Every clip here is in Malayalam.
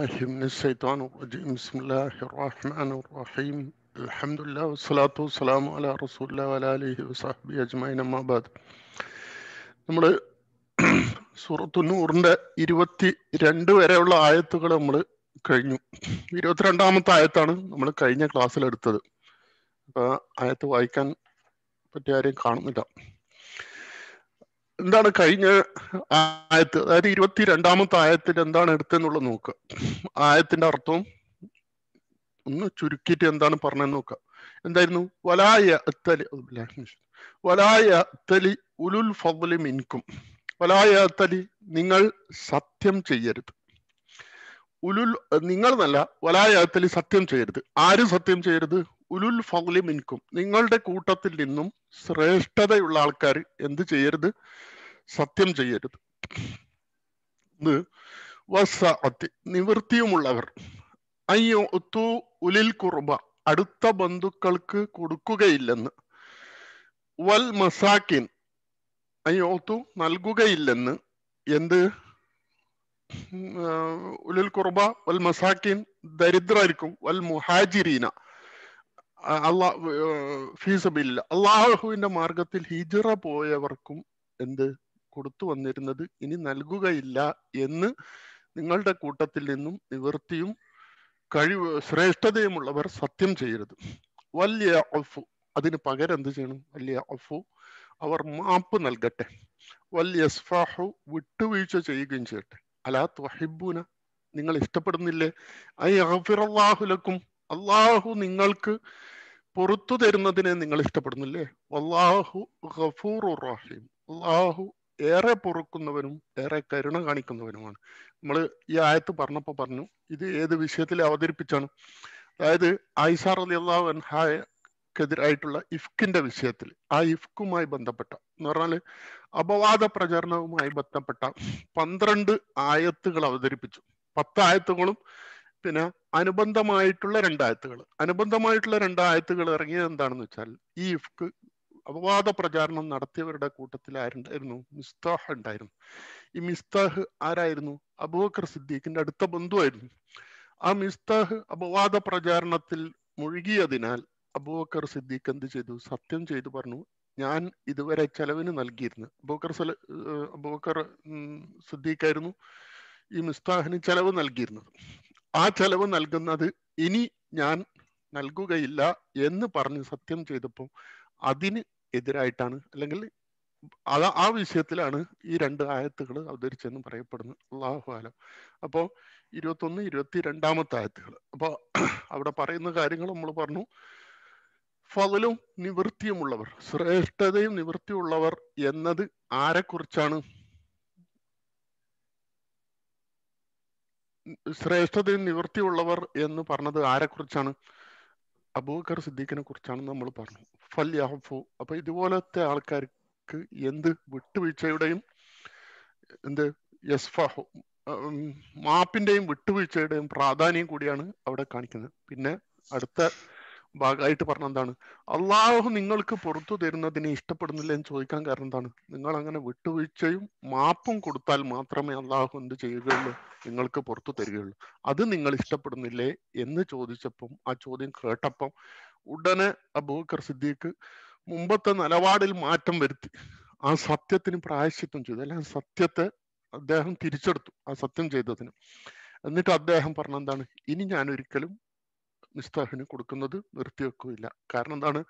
الله من الشيطان الرجيم بسم الله الرحمن الرحيم الحمد لله والصلاة والسلام على رسول الله وعلى آله وصحبه أجمعين أما بعد നമ്മൾ സൂറത്തു നൂറിന്റെ ഇരുപത്തി രണ്ട് വരെയുള്ള ആയത്തുകൾ നമ്മൾ കഴിഞ്ഞു ഇരുപത്തിരണ്ടാമത്തെ ആയത്താണ് നമ്മൾ കഴിഞ്ഞ ക്ലാസ്സിൽ എടുത്തത് അപ്പോൾ ആയത്ത് വായിക്കാൻ പറ്റിയ ആരെയും കാണുന്നില്ല എന്താണ് കഴിഞ്ഞ ആയത്ത് അതായത് ഇരുപത്തി രണ്ടാമത്തെ ആയത്തിൽ എന്താണ് എടുത്തെന്നുള്ളത് നോക്കുക ആയത്തിന്റെ അർത്ഥവും ഒന്ന് ചുരുക്കിയിട്ട് എന്താണ് പറഞ്ഞെന്ന് നോക്കുക എന്തായിരുന്നു വലായ അത്തലി വലായ അത്തലി ഉലുൽ ഫضലി മിൻകും വലായ അത്തലി നിങ്ങൾ സത്യം ചെയ്യരുത് ഉലുൽ നിങ്ങൾ എന്നല്ല വലായ അത്തലി സത്യം ചെയ്യരുത് ആര് സത്യം ചെയ്യരുത് ഉലുൽ ഫൗലി മിൻകും നിങ്ങളുടെ കൂട്ടത്തിൽ നിന്നും ശ്രേഷ്ഠതയുള്ള ആൾക്കാർ എന്ത് ചെയ്യരുത് സത്യം ചെയ്യരുത് നിവൃത്തിയുമുള്ളവർ അയ്യോ ഒത്തു ഉലിൽ കുർബ അടുത്ത ബന്ധുക്കൾക്ക് കൊടുക്കുകയില്ലെന്ന് വൽ മസാക്കിൻ ഒത്തു നൽകുകയില്ലെന്ന് എന്ത് ഉലിൽ കുർബ വൽ മസാക്കിൻ ദരിദ്രർക്കും വൽ മുഹാജിരീന അള്ളാ ഫീസബിൽ അള്ളാഹുവിന്റെ മാർഗത്തിൽ ഹിജറ പോയവർക്കും എന്ത് കൊടുത്തു വന്നിരുന്നത് ഇനി നൽകുകയില്ല എന്ന് നിങ്ങളുടെ കൂട്ടത്തിൽ നിന്നും നിവൃത്തിയും കഴിവ് ശ്രേഷ്ഠതയുമുള്ളവർ സത്യം ചെയ്യരുത് വലിയ ഒഫു അതിന് പകരം എന്ത് ചെയ്യണം വലിയ ഒഫു അവർ മാപ്പ് നൽകട്ടെ വലിയ സ്ഫാഹു വിട്ടുവീഴ്ച ചെയ്യുകയും ചെയ്യട്ടെ അലാ ത്വഹിബൂന നിങ്ങൾ ഇഷ്ടപ്പെടുന്നില്ലേ ഐ അഫിറല്ലാഹുലക്കും അള്ളാഹു നിങ്ങൾക്ക് പുറത്തു തരുന്നതിനെ നിങ്ങൾ ഇഷ്ടപ്പെടുന്നില്ലേ അള്ളാഹു ഗഫൂറു റഹീം അള്ളാഹു ഏറെ പൊറുക്കുന്നവനും ഏറെ കരുണ കാണിക്കുന്നവനുമാണ് നമ്മൾ ഈ ആയത്ത് പറഞ്ഞപ്പോ പറഞ്ഞു ഇത് ഏത് വിഷയത്തിൽ അവതരിപ്പിച്ചാണ് അതായത് ആയിഷാർ അലി അള്ളാഹു അൻഹായക്കെതിരായിട്ടുള്ള ഇഫ്കിന്റെ വിഷയത്തിൽ ആ ഇഫ്കുമായി ബന്ധപ്പെട്ട എന്ന് പറഞ്ഞാൽ അപവാദ പ്രചരണവുമായി ബന്ധപ്പെട്ട പന്ത്രണ്ട് ആയത്തുകൾ അവതരിപ്പിച്ചു പത്ത് ആയത്തുകളും പിന്നെ അനുബന്ധമായിട്ടുള്ള രണ്ടായത്തുകൾ അനുബന്ധമായിട്ടുള്ള രണ്ടായത്തുകൾ ഇറങ്ങിയത് എന്താണെന്ന് വെച്ചാൽ ഈ ഇഫ്ക്ക് അപവാദ പ്രചാരണം നടത്തിയവരുടെ കൂട്ടത്തിൽ ആരുണ്ടായിരുന്നു മിസ്താഹ് ഉണ്ടായിരുന്നു ഈ മിസ്താഹ് ആരായിരുന്നു അബൂബക്കർ സിദ്ദീഖിന്റെ അടുത്ത ബന്ധുവായിരുന്നു ആ മിസ്താഹ് അപവാദ പ്രചാരണത്തിൽ മുഴുകിയതിനാൽ അബൂബക്കർ സിദ്ദീഖ് എന്ത് ചെയ്തു സത്യം ചെയ്തു പറഞ്ഞു ഞാൻ ഇതുവരെ ചെലവിന് നൽകിയിരുന്നു അബൂബക്കർ സല അബൂബക്കർ സിദ്ദീഖായിരുന്നു ഈ മിസ്താഹിന് ചെലവ് നൽകിയിരുന്നത് ആ ചെലവ് നൽകുന്നത് ഇനി ഞാൻ നൽകുകയില്ല എന്ന് പറഞ്ഞ് സത്യം ചെയ്തപ്പോൾ അതിന് എതിരായിട്ടാണ് അല്ലെങ്കിൽ അതാ ആ വിഷയത്തിലാണ് ഈ രണ്ട് ആയത്തുകൾ അവതരിച്ചെന്ന് പറയപ്പെടുന്നത് അള്ളാഹു ആലം അപ്പോൾ ഇരുപത്തൊന്ന് ഇരുപത്തി രണ്ടാമത്തെ ആയത്തുകൾ അപ്പോൾ അവിടെ പറയുന്ന കാര്യങ്ങൾ നമ്മൾ പറഞ്ഞു ഫലവും നിവൃത്തിയുമുള്ളവർ ശ്രേഷ്ഠതയും നിവൃത്തിയുള്ളവർ എന്നത് ആരെക്കുറിച്ചാണ് ശ്രേഷ്ഠതയിൽ നിവൃത്തിയുള്ളവർ എന്ന് പറഞ്ഞത് ആരെ കുറിച്ചാണ് അബൂബക്കർ സിദ്ദീഖിനെ കുറിച്ചാണ് നമ്മൾ പറഞ്ഞു ഫൽ അപ്പൊ ഇതുപോലത്തെ ആൾക്കാർക്ക് എന്ത് വിട്ടുവീഴ്ചയുടെയും എന്ത് യസ്ഫാഹു മാപ്പിന്റെയും വിട്ടുവീഴ്ചയുടെയും പ്രാധാന്യം കൂടിയാണ് അവിടെ കാണിക്കുന്നത് പിന്നെ അടുത്ത ഭാഗമായിട്ട് പറഞ്ഞ എന്താണ് അള്ളാഹു നിങ്ങൾക്ക് പുറത്തു തരുന്നതിനെ ഇഷ്ടപ്പെടുന്നില്ല എന്ന് ചോദിക്കാൻ കാരണം എന്താണ് നിങ്ങൾ അങ്ങനെ വിട്ടുവീഴ്ചയും മാപ്പും കൊടുത്താൽ മാത്രമേ അള്ളാഹു എന്ത് ചെയ്യുകയുള്ളൂ നിങ്ങൾക്ക് പുറത്തു തരികയുള്ളൂ അത് നിങ്ങൾ ഇഷ്ടപ്പെടുന്നില്ലേ എന്ന് ചോദിച്ചപ്പം ആ ചോദ്യം കേട്ടപ്പം ഉടനെ അബൂക്കർ സിദ്ദീഖ് മുമ്പത്തെ നിലപാടിൽ മാറ്റം വരുത്തി ആ സത്യത്തിന് പ്രായശ്ചിത്വം ചെയ്തു അല്ലെങ്കിൽ സത്യത്തെ അദ്ദേഹം തിരിച്ചെടുത്തു ആ സത്യം ചെയ്തതിന് എന്നിട്ട് അദ്ദേഹം പറഞ്ഞെന്താണ് ഇനി ഞാൻ ഒരിക്കലും നിസ്താഹിന് കൊടുക്കുന്നത് നിർത്തിവെക്കുകയില്ല കാരണം എന്താണ്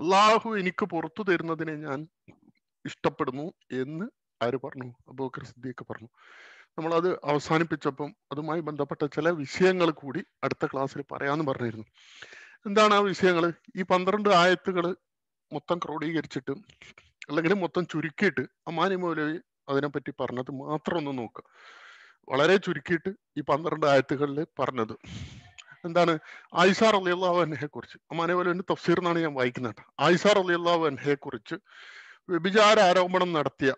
അള്ളാഹു എനിക്ക് പുറത്തു തരുന്നതിനെ ഞാൻ ഇഷ്ടപ്പെടുന്നു എന്ന് ആര് പറഞ്ഞു അബൂക്കർ സിദ്ദീഖ് പറഞ്ഞു നമ്മൾ അത് അവസാനിപ്പിച്ചപ്പം അതുമായി ബന്ധപ്പെട്ട ചില വിഷയങ്ങൾ കൂടി അടുത്ത ക്ലാസ്സിൽ പറയാമെന്ന് പറഞ്ഞിരുന്നു എന്താണ് ആ വിഷയങ്ങൾ ഈ പന്ത്രണ്ട് ആയത്തുകൾ മൊത്തം ക്രോഡീകരിച്ചിട്ട് അല്ലെങ്കിൽ മൊത്തം ചുരുക്കിയിട്ട് അമാനി മൗലവി അതിനെപ്പറ്റി പറഞ്ഞത് മാത്രം ഒന്ന് നോക്കുക വളരെ ചുരുക്കിയിട്ട് ഈ പന്ത്രണ്ട് ആയത്തുകളിൽ പറഞ്ഞത് എന്താണ് ആയിഷാർ അലി അള്ളാഹു അൻഹയെ കുറിച്ച് അമാനവലുവിന്റെ തഫ്സീർ എന്നാണ് ഞാൻ വായിക്കുന്നത് ആയിഷാർ അലി അള്ളാഹു അൻഹയെ കുറിച്ച് വ്യഭിചാര ആരോപണം നടത്തിയ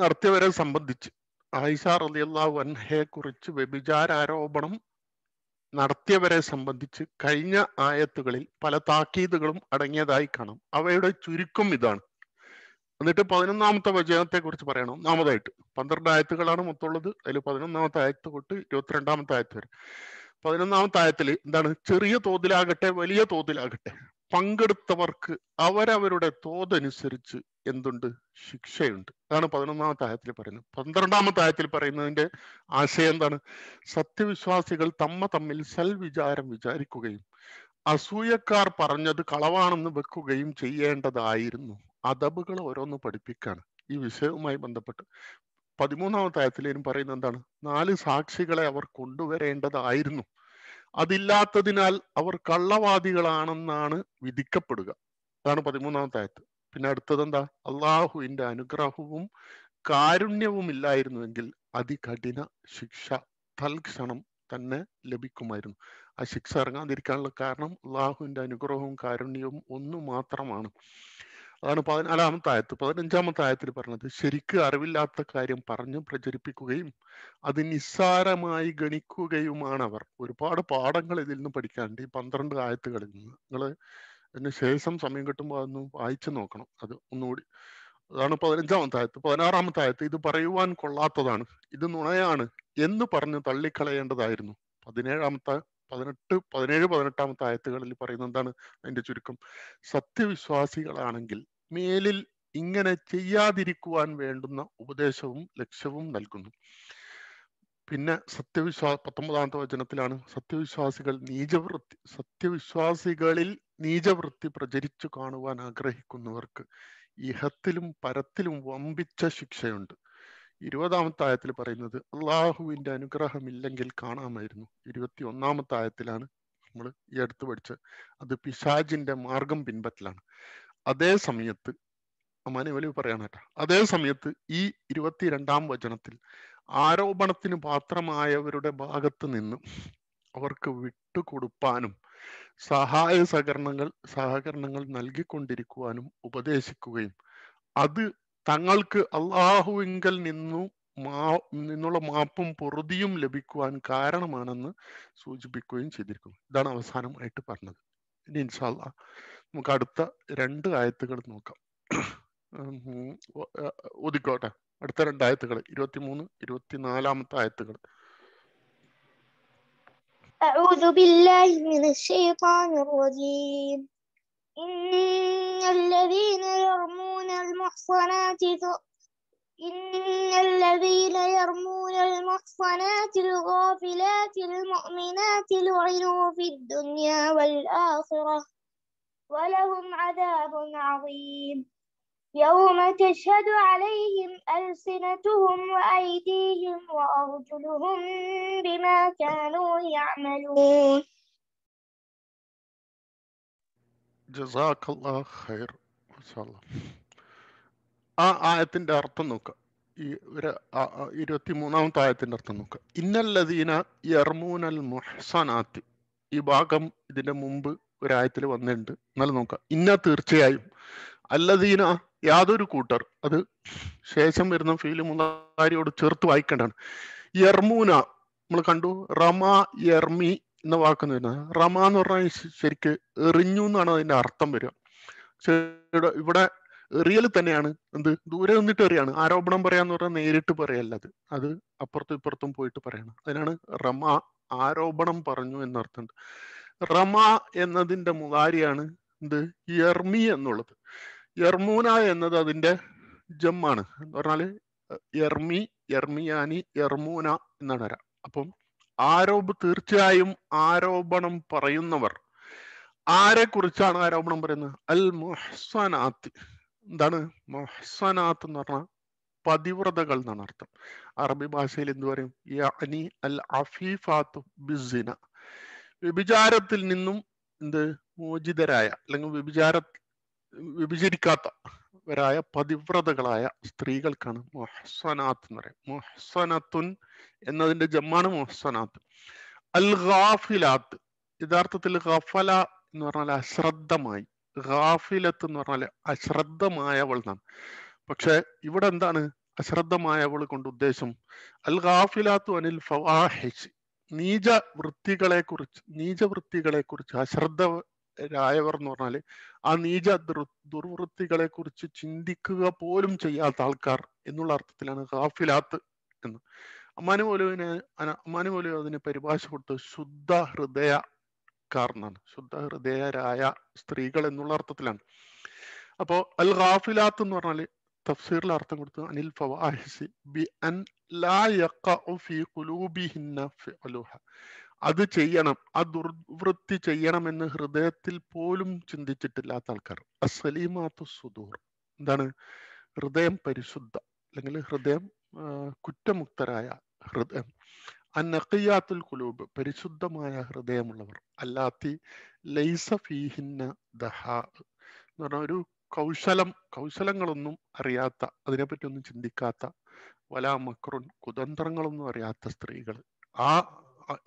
നടത്തിയവരെ സംബന്ധിച്ച് ആയിഷാർ അലി അള്ളാഹു അൻഹയെ കുറിച്ച് വ്യഭിചാര ആരോപണം നടത്തിയവരെ സംബന്ധിച്ച് കഴിഞ്ഞ ആയത്തുകളിൽ പല താക്കീതുകളും അടങ്ങിയതായി കാണാം അവയുടെ ചുരുക്കം ഇതാണ് എന്നിട്ട് പതിനൊന്നാമത്തെ വചനത്തെ കുറിച്ച് പറയണം ഒന്നാമതായിട്ട് പന്ത്രണ്ട് ആയത്തുകളാണ് മൊത്തമുള്ളത് അതിൽ പതിനൊന്നാമത്തെ ആയത്ത് തൊട്ട് ഇരുപത്തിരണ്ടാമത്തെ ആയത്ത് വരെ പതിനൊന്നാമത്തെ ആയത്തിൽ എന്താണ് ചെറിയ തോതിലാകട്ടെ വലിയ തോതിലാകട്ടെ പങ്കെടുത്തവർക്ക് അവരവരുടെ തോതനുസരിച്ച് എന്തുണ്ട് ശിക്ഷയുണ്ട് അതാണ് പതിനൊന്നാമത്തെ ആയത്തിൽ പറയുന്നത് പന്ത്രണ്ടാമത്തെ ആയത്തിൽ പറയുന്നതിന്റെ ആശയം എന്താണ് സത്യവിശ്വാസികൾ തമ്മ തമ്മിൽ സൽവിചാരം വിചാരിക്കുകയും അസൂയക്കാർ പറഞ്ഞത് കളവാണെന്ന് വെക്കുകയും ചെയ്യേണ്ടതായിരുന്നു അതബുകൾ ഓരോന്ന് പഠിപ്പിക്കുകയാണ് ഈ വിഷയവുമായി ബന്ധപ്പെട്ട് പതിമൂന്നാമത്തെ ആയത്തിലേലും പറയുന്ന എന്താണ് നാല് സാക്ഷികളെ അവർ കൊണ്ടുവരേണ്ടതായിരുന്നു അതില്ലാത്തതിനാൽ അവർ കള്ളവാദികളാണെന്നാണ് വിധിക്കപ്പെടുക അതാണ് പതിമൂന്നാമത്തെ ആയത്ത് പിന്നെ അടുത്തത് എന്താ അള്ളാഹുവിന്റെ അനുഗ്രഹവും കാരുണ്യവും ഇല്ലായിരുന്നുവെങ്കിൽ അതികഠിന ശിക്ഷ തൽക്ഷണം തന്നെ ലഭിക്കുമായിരുന്നു ആ ശിക്ഷ ഇറങ്ങാതിരിക്കാനുള്ള കാരണം അള്ളാഹുവിന്റെ അനുഗ്രഹവും കാരുണ്യവും ഒന്നു മാത്രമാണ് അതാണ് പതിനാലാമത്തെ ആയത്ത് പതിനഞ്ചാമത്തെ ആയത്തിൽ പറഞ്ഞത് ശരിക്ക് അറിവില്ലാത്ത കാര്യം പറഞ്ഞു പ്രചരിപ്പിക്കുകയും അത് നിസ്സാരമായി ഗണിക്കുകയുമാണ് അവർ ഒരുപാട് പാഠങ്ങൾ ഇതിൽ നിന്ന് പഠിക്കാണ്ട് ഈ പന്ത്രണ്ട് ആയത്തുകളിൽ നിന്ന് നിങ്ങൾ അതിന് ശേഷം സമയം കിട്ടുമ്പോൾ അതൊന്ന് വായിച്ചു നോക്കണം അത് ഒന്നുകൂടി അതാണ് പതിനഞ്ചാമത്തെ ആയത്ത് പതിനാറാമത്തെ ആയത്ത് ഇത് പറയുവാൻ കൊള്ളാത്തതാണ് ഇത് നുണയാണ് എന്ന് പറഞ്ഞ് തള്ളിക്കളയേണ്ടതായിരുന്നു പതിനേഴാമത്തെ പതിനെട്ട് പതിനേഴ് പതിനെട്ടാമത്തെ ആയത്തുകളിൽ പറയുന്നത് എന്താണ് അതിന്റെ ചുരുക്കം സത്യവിശ്വാസികളാണെങ്കിൽ മേലിൽ ഇങ്ങനെ ചെയ്യാതിരിക്കുവാൻ വേണ്ടുന്ന ഉപദേശവും ലക്ഷ്യവും നൽകുന്നു പിന്നെ സത്യവിശ്വാസ പത്തൊമ്പതാമത്തെ വചനത്തിലാണ് സത്യവിശ്വാസികൾ നീചവൃത്തി സത്യവിശ്വാസികളിൽ നീചവൃത്തി പ്രചരിച്ചു കാണുവാൻ ആഗ്രഹിക്കുന്നവർക്ക് ഇഹത്തിലും പരത്തിലും വമ്പിച്ച ശിക്ഷയുണ്ട് ഇരുപതാമത്തെ ആയത്തിൽ പറയുന്നത് അനുഗ്രഹം ഇല്ലെങ്കിൽ കാണാമായിരുന്നു ഇരുപത്തി ഒന്നാമത്തെ ആയത്തിലാണ് നമ്മൾ ഈ അടുത്ത് പഠിച്ചത് അത് പിശാജിന്റെ മാർഗം പിൻപറ്റലാണ് അതേ സമയത്ത് അമാനുവലി പറയാനേട്ടാ അതേ സമയത്ത് ഈ ഇരുപത്തിരണ്ടാം വചനത്തിൽ ആരോപണത്തിന് പാത്രമായവരുടെ ഭാഗത്ത് നിന്ന് അവർക്ക് വിട്ടുകൊടുപ്പാനും സഹായ സഹകരണങ്ങൾ സഹകരണങ്ങൾ നൽകിക്കൊണ്ടിരിക്കുവാനും ഉപദേശിക്കുകയും അത് തങ്ങൾക്ക് അള്ളാഹുവിങ്കൽ നിന്നു മാ നിന്നുള്ള മാപ്പും പൊറുതിയും ലഭിക്കുവാൻ കാരണമാണെന്ന് സൂചിപ്പിക്കുകയും ചെയ്തിരിക്കുന്നു ഇതാണ് അവസാനമായിട്ട് പറഞ്ഞത് ഇനി ഇൻഷാല്ല നമുക്ക് അടുത്ത രണ്ട് ആയത്തുകൾ നോക്കാം ഒതുക്കോട്ടെ അടുത്ത രണ്ട് ആയത്തുകൾ ഇരുപത്തിമൂന്ന് ഇരുപത്തിനാലാമത്തെ ആയത്തുകൾ أعوذ بالله من الشيطان الرجيم إن الذين يرمون المحصنات إن الذين يرمون المحصنات الغافلات المؤمنات لعنوا في الدنيا والآخرة ولهم عذاب عظيم يوم تشهد عليهم ألسنتهم وأيديهم وأرجلهم بما كانوا يعملون ജസാഖ് അള്ളാഹ് ആ ആയത്തിന്റെ അർത്ഥം നോക്കുക ഈ ഒരു ഇരുപത്തി മൂന്നാമത്തെ ആയത്തിന്റെ അർത്ഥം നോക്കുക ഇന്നല്ലദീന യർമൂനൽ മുഹ്സനാത്തി ഈ ഭാഗം ഇതിന്റെ മുമ്പ് ഒരായത്തിൽ വന്നിട്ടുണ്ട് എന്നാലും നോക്കുക ഇന്ന തീർച്ചയായും അല്ലദീന യാതൊരു കൂട്ടർ അത് ശേഷം വരുന്ന ഫീല് മുതാരിയോട് ചേർത്ത് വായിക്കേണ്ടതാണ് യർമൂന നമ്മൾ കണ്ടു റമ യർമി എന്ന വാക്കെന്ന് വരുന്നത് റമ എന്ന് പറഞ്ഞാൽ ശരിക്ക് എറിഞ്ഞു എന്നാണ് അതിന്റെ അർത്ഥം വരിക ഇവിടെ എറിയൽ തന്നെയാണ് എന്ത് ദൂരെ നിന്നിട്ട് എറിയാണ് ആരോപണം പറയാന്ന് പറഞ്ഞാൽ നേരിട്ട് പറയല്ല അത് അത് അപ്പുറത്തും ഇപ്പുറത്തും പോയിട്ട് പറയണം അതിനാണ് റമ ആരോപണം പറഞ്ഞു എന്നർത്ഥം റമ എന്നതിന്റെ മുതാരിയാണ് എന്ത് യർമി എന്നുള്ളത് യർമൂന എന്നത് അതിന്റെ ജമ്മാണ് എന്ന് പറഞ്ഞാല് യർമി യർമിയാനി യർമൂന എന്നാണ് വരാം അപ്പം ആരോപ് തീർച്ചയായും ആരോപണം പറയുന്നവർ ആരെ കുറിച്ചാണ് ആരോപണം പറയുന്നത് അൽ മൊഹ്സനാത്ത് എന്താണ് മൊഹ്സനാത്ത് എന്ന് പറഞ്ഞാൽ പതിവ്രതകൾ എന്നാണ് അർത്ഥം അറബി ഭാഷയിൽ എന്തു പറയും യഅനി അൽ അഫീഫാത്ത് ബിസിന വ്യഭിചാരത്തിൽ നിന്നും എന്ത് മോചിതരായ അല്ലെങ്കിൽ വ്യഭിചാര വ്യഭിചരിക്കാത്ത വരായ പതിവ്രതകളായ സ്ത്രീകൾക്കാണ് മൊഹ്സനാത്ത് എന്ന് പറയും മൊഹ്സനത്തുൻ എന്നതിന്റെ ജമ്മാണ് മൊഹ്സനാത്ത് അൽ ഗാഫിലാത്ത് യഥാർത്ഥത്തിൽ ഖഫല എന്ന് പറഞ്ഞാൽ അശ്രദ്ധമായി ഗാഫിലത്ത് എന്ന് പറഞ്ഞാൽ അശ്രദ്ധമായവൾ എന്നാണ് പക്ഷെ ഇവിടെ എന്താണ് അശ്രദ്ധമായവൾ കൊണ്ട് ഉദ്ദേശം അൽ ഗാഫിലാത്തു അനിൽ ഫവാഹിഷ് നീച വൃത്തികളെ കുറിച്ച് നീച വൃത്തികളെ കുറിച്ച് അശ്രദ്ധ രായവർ എന്ന് പറഞ്ഞാല് ആ നീച ദുർവൃത്തികളെ കുറിച്ച് ചിന്തിക്കുക പോലും ചെയ്യാത്ത ആൾക്കാർ എന്നുള്ള അർത്ഥത്തിലാണ് ഹാഫിലാത്ത് എന്ന് അമ്മാനു പോലുവിനെ അമ്മാനു പോലും അതിന് പരിഭാഷ കൊടുത്ത് ശുദ്ധ ഹൃദയ എന്നാണ് ശുദ്ധ ഹൃദയരായ സ്ത്രീകൾ എന്നുള്ള അർത്ഥത്തിലാണ് അപ്പോ അൽ ഹാഫിലാത്ത് എന്ന് പറഞ്ഞാല് തഫ്സീറിൽ അർത്ഥം കൊടുത്തു അനിൽ ഫവാഹിസി ബി അൻ ലാ യഖഉ ഫീ ഖുലൂബിഹിന്ന ഫിഅലുഹ അത് ചെയ്യണം ആ ദുർവൃത്തി ചെയ്യണമെന്ന് ഹൃദയത്തിൽ പോലും ചിന്തിച്ചിട്ടില്ലാത്ത ആൾക്കാർ അസലീമാത്തു സുദൂർ എന്താണ് ഹൃദയം പരിശുദ്ധ അല്ലെങ്കിൽ ഹൃദയം കുറ്റമുക്തരായ ഹൃദയം അന്നഖിയാത്തുൽ കുലൂബ് പരിശുദ്ധമായ ഹൃദയമുള്ളവർ അല്ലാത്തി ലൈസ ഫീഹിന്ന ദഹ എന്ന് പറഞ്ഞ ഒരു കൗശലം കൗശലങ്ങളൊന്നും അറിയാത്ത അതിനെപ്പറ്റി ഒന്നും ചിന്തിക്കാത്ത വലാ മക്രുൻ കുതന്ത്രങ്ങളൊന്നും അറിയാത്ത സ്ത്രീകൾ ആ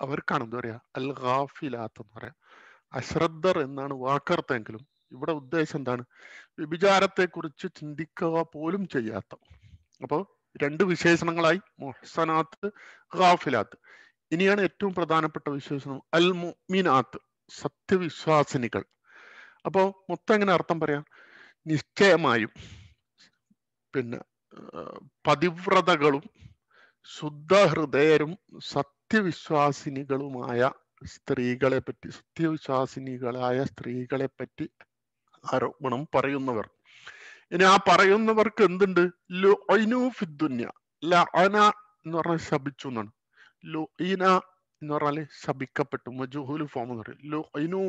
അവർക്കാണ് എന്താ പറയാ അൽ ഖാഫിലാത്ത് എന്ന് പറയാം അശ്രദ്ധർ എന്നാണ് വാക്കർത്തെങ്കിലും ഇവിടെ ഉദ്ദേശം എന്താണ് വ്യഭിചാരത്തെ കുറിച്ച് ചിന്തിക്കുക പോലും ചെയ്യാത്ത അപ്പോൾ രണ്ട് വിശേഷണങ്ങളായി മൊഹ്സനാത്ത് ഖാഫിലാത്ത് ഇനിയാണ് ഏറ്റവും പ്രധാനപ്പെട്ട വിശേഷണം അൽ മുഅ്മിനാത്ത് സത്യവിശ്വാസിനികൾ അപ്പോൾ മൊത്തം എങ്ങനെ അർത്ഥം പറയാം നിശ്ചയമായും പിന്നെ പതിവ്രതകളും ശുദ്ധ ഹൃദയരും സത്യ സത്യവിശ്വാസിനികളുമായ സ്ത്രീകളെ പറ്റി സത്യവിശ്വാസിനികളായ സ്ത്രീകളെ പറ്റി ആരോപണം പറയുന്നവർ ഇനി ആ പറയുന്നവർക്ക് എന്തുണ്ട് ലുനുഫിദ്ദുന്യ ലഅന എന്ന് പറഞ്ഞാൽ ശപിച്ചു എന്നാണ് ലുഇന എന്ന് പറഞ്ഞാല് ശപിക്കപ്പെട്ടു മജുഹുലു ഫോം എന്ന് പറയും ലുഇനു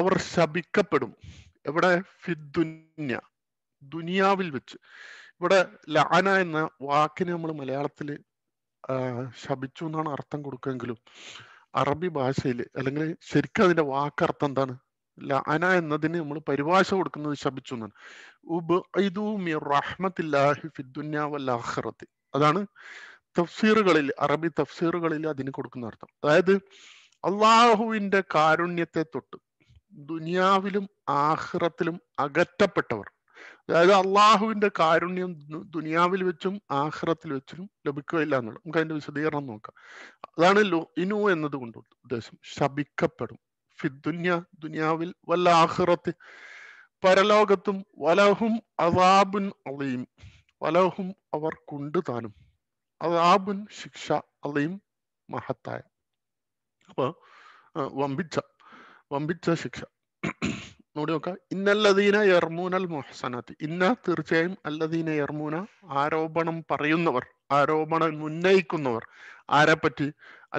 അവർ ശപിക്കപ്പെടും എവിടെ ഫിദ്ദുന്യ ദുനിയാവിൽ വെച്ച് ഇവിടെ ലഅന എന്ന വാക്കിന് നമ്മൾ മലയാളത്തിൽ ശപിച്ചു എന്നാണ് അർത്ഥം കൊടുക്കുമെങ്കിലും അറബി ഭാഷയിൽ അല്ലെങ്കിൽ ശരിക്കും അതിന്റെ വാക്കർത്ഥം എന്താണ് ലഅന എന്നതിന് നമ്മൾ പരിഭാഷ കൊടുക്കുന്നത് ശപിച്ചു എന്നാണ് ഉബ് അതാണ് തഫ്സീറുകളിൽ അറബി തഫ്സീറുകളിൽ അതിന് കൊടുക്കുന്ന അർത്ഥം അതായത് അള്ളാഹുവിന്റെ കാരുണ്യത്തെ തൊട്ട് ദുനിയാവിലും ആഹ്റത്തിലും അകറ്റപ്പെട്ടവർ അതായത് അള്ളാഹുവിന്റെ കാരുണ്യം ദുനിയാവിൽ വെച്ചും ആഹ്റത്തിൽ വെച്ചും ലഭിക്കുകയില്ല എന്നുള്ളത് നമുക്ക് അതിന്റെ വിശദീകരണം നോക്കാം അതാണ് ഇനു എന്നത് കൊണ്ട് ഉദ്ദേശം ശപിക്കപ്പെടും ഫിദ്ദുന്യ ദുനിയാവിൽ വല്ല ആഹ്റത്ത് പരലോകത്തും വലഹും അതാബുൻ അലയും വലഹും അവർ കൊണ്ട് താനും അതാബുൻ ശിക്ഷ അലയും മഹത്തായ അപ്പൊ വമ്പിച്ച വമ്പിച്ച ശിക്ഷ നോടി നോക്കുക ഇന്നല്ലദീന യർമൂനൽ മൊഹസനാത്ത് ഇന്ന തീർച്ചയായും അല്ലദീന യർമൂന ആരോപണം പറയുന്നവർ ആരോപണം ഉന്നയിക്കുന്നവർ ആരെപ്പറ്റി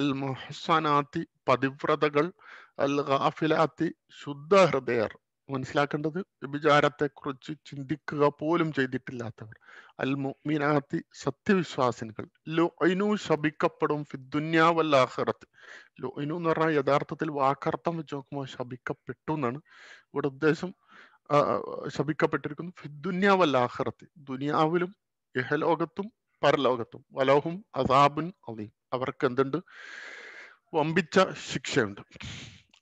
അൽ മൊഹസനാത്തി പതിവ്രതകൾ അൽ ഗാഫിലാത്തി ശുദ്ധ ഹൃദയർ മനസ്സിലാക്കേണ്ടത് കുറിച്ച് ചിന്തിക്കുക പോലും ചെയ്തിട്ടില്ലാത്തവർ അൽ മുഅ്മിനാത്തി സത്യവിശ്വാസിനികൾ ലൊയ്നു ശപിക്കപ്പെടും ഫിദുന്യാവല്ലാഹറത്ത് ലൊയ്നു എന്ന് പറഞ്ഞാൽ യഥാർത്ഥത്തിൽ വാക്കർത്ഥം വെച്ച് നോക്കുമ്പോൾ ശപിക്കപ്പെട്ടു എന്നാണ് ഇവിടെ ഉദ്ദേശം ശപിക്കപ്പെട്ടിരിക്കുന്നു ഫിദ്ദുന്യാവല്ലാഹറത്ത് ദുനിയാവിലും ഇഹലോകത്തും പരലോകത്തും വലോഹും അസാബുൻ അലീം അവർക്ക് എന്തുണ്ട് വമ്പിച്ച ശിക്ഷയുണ്ട്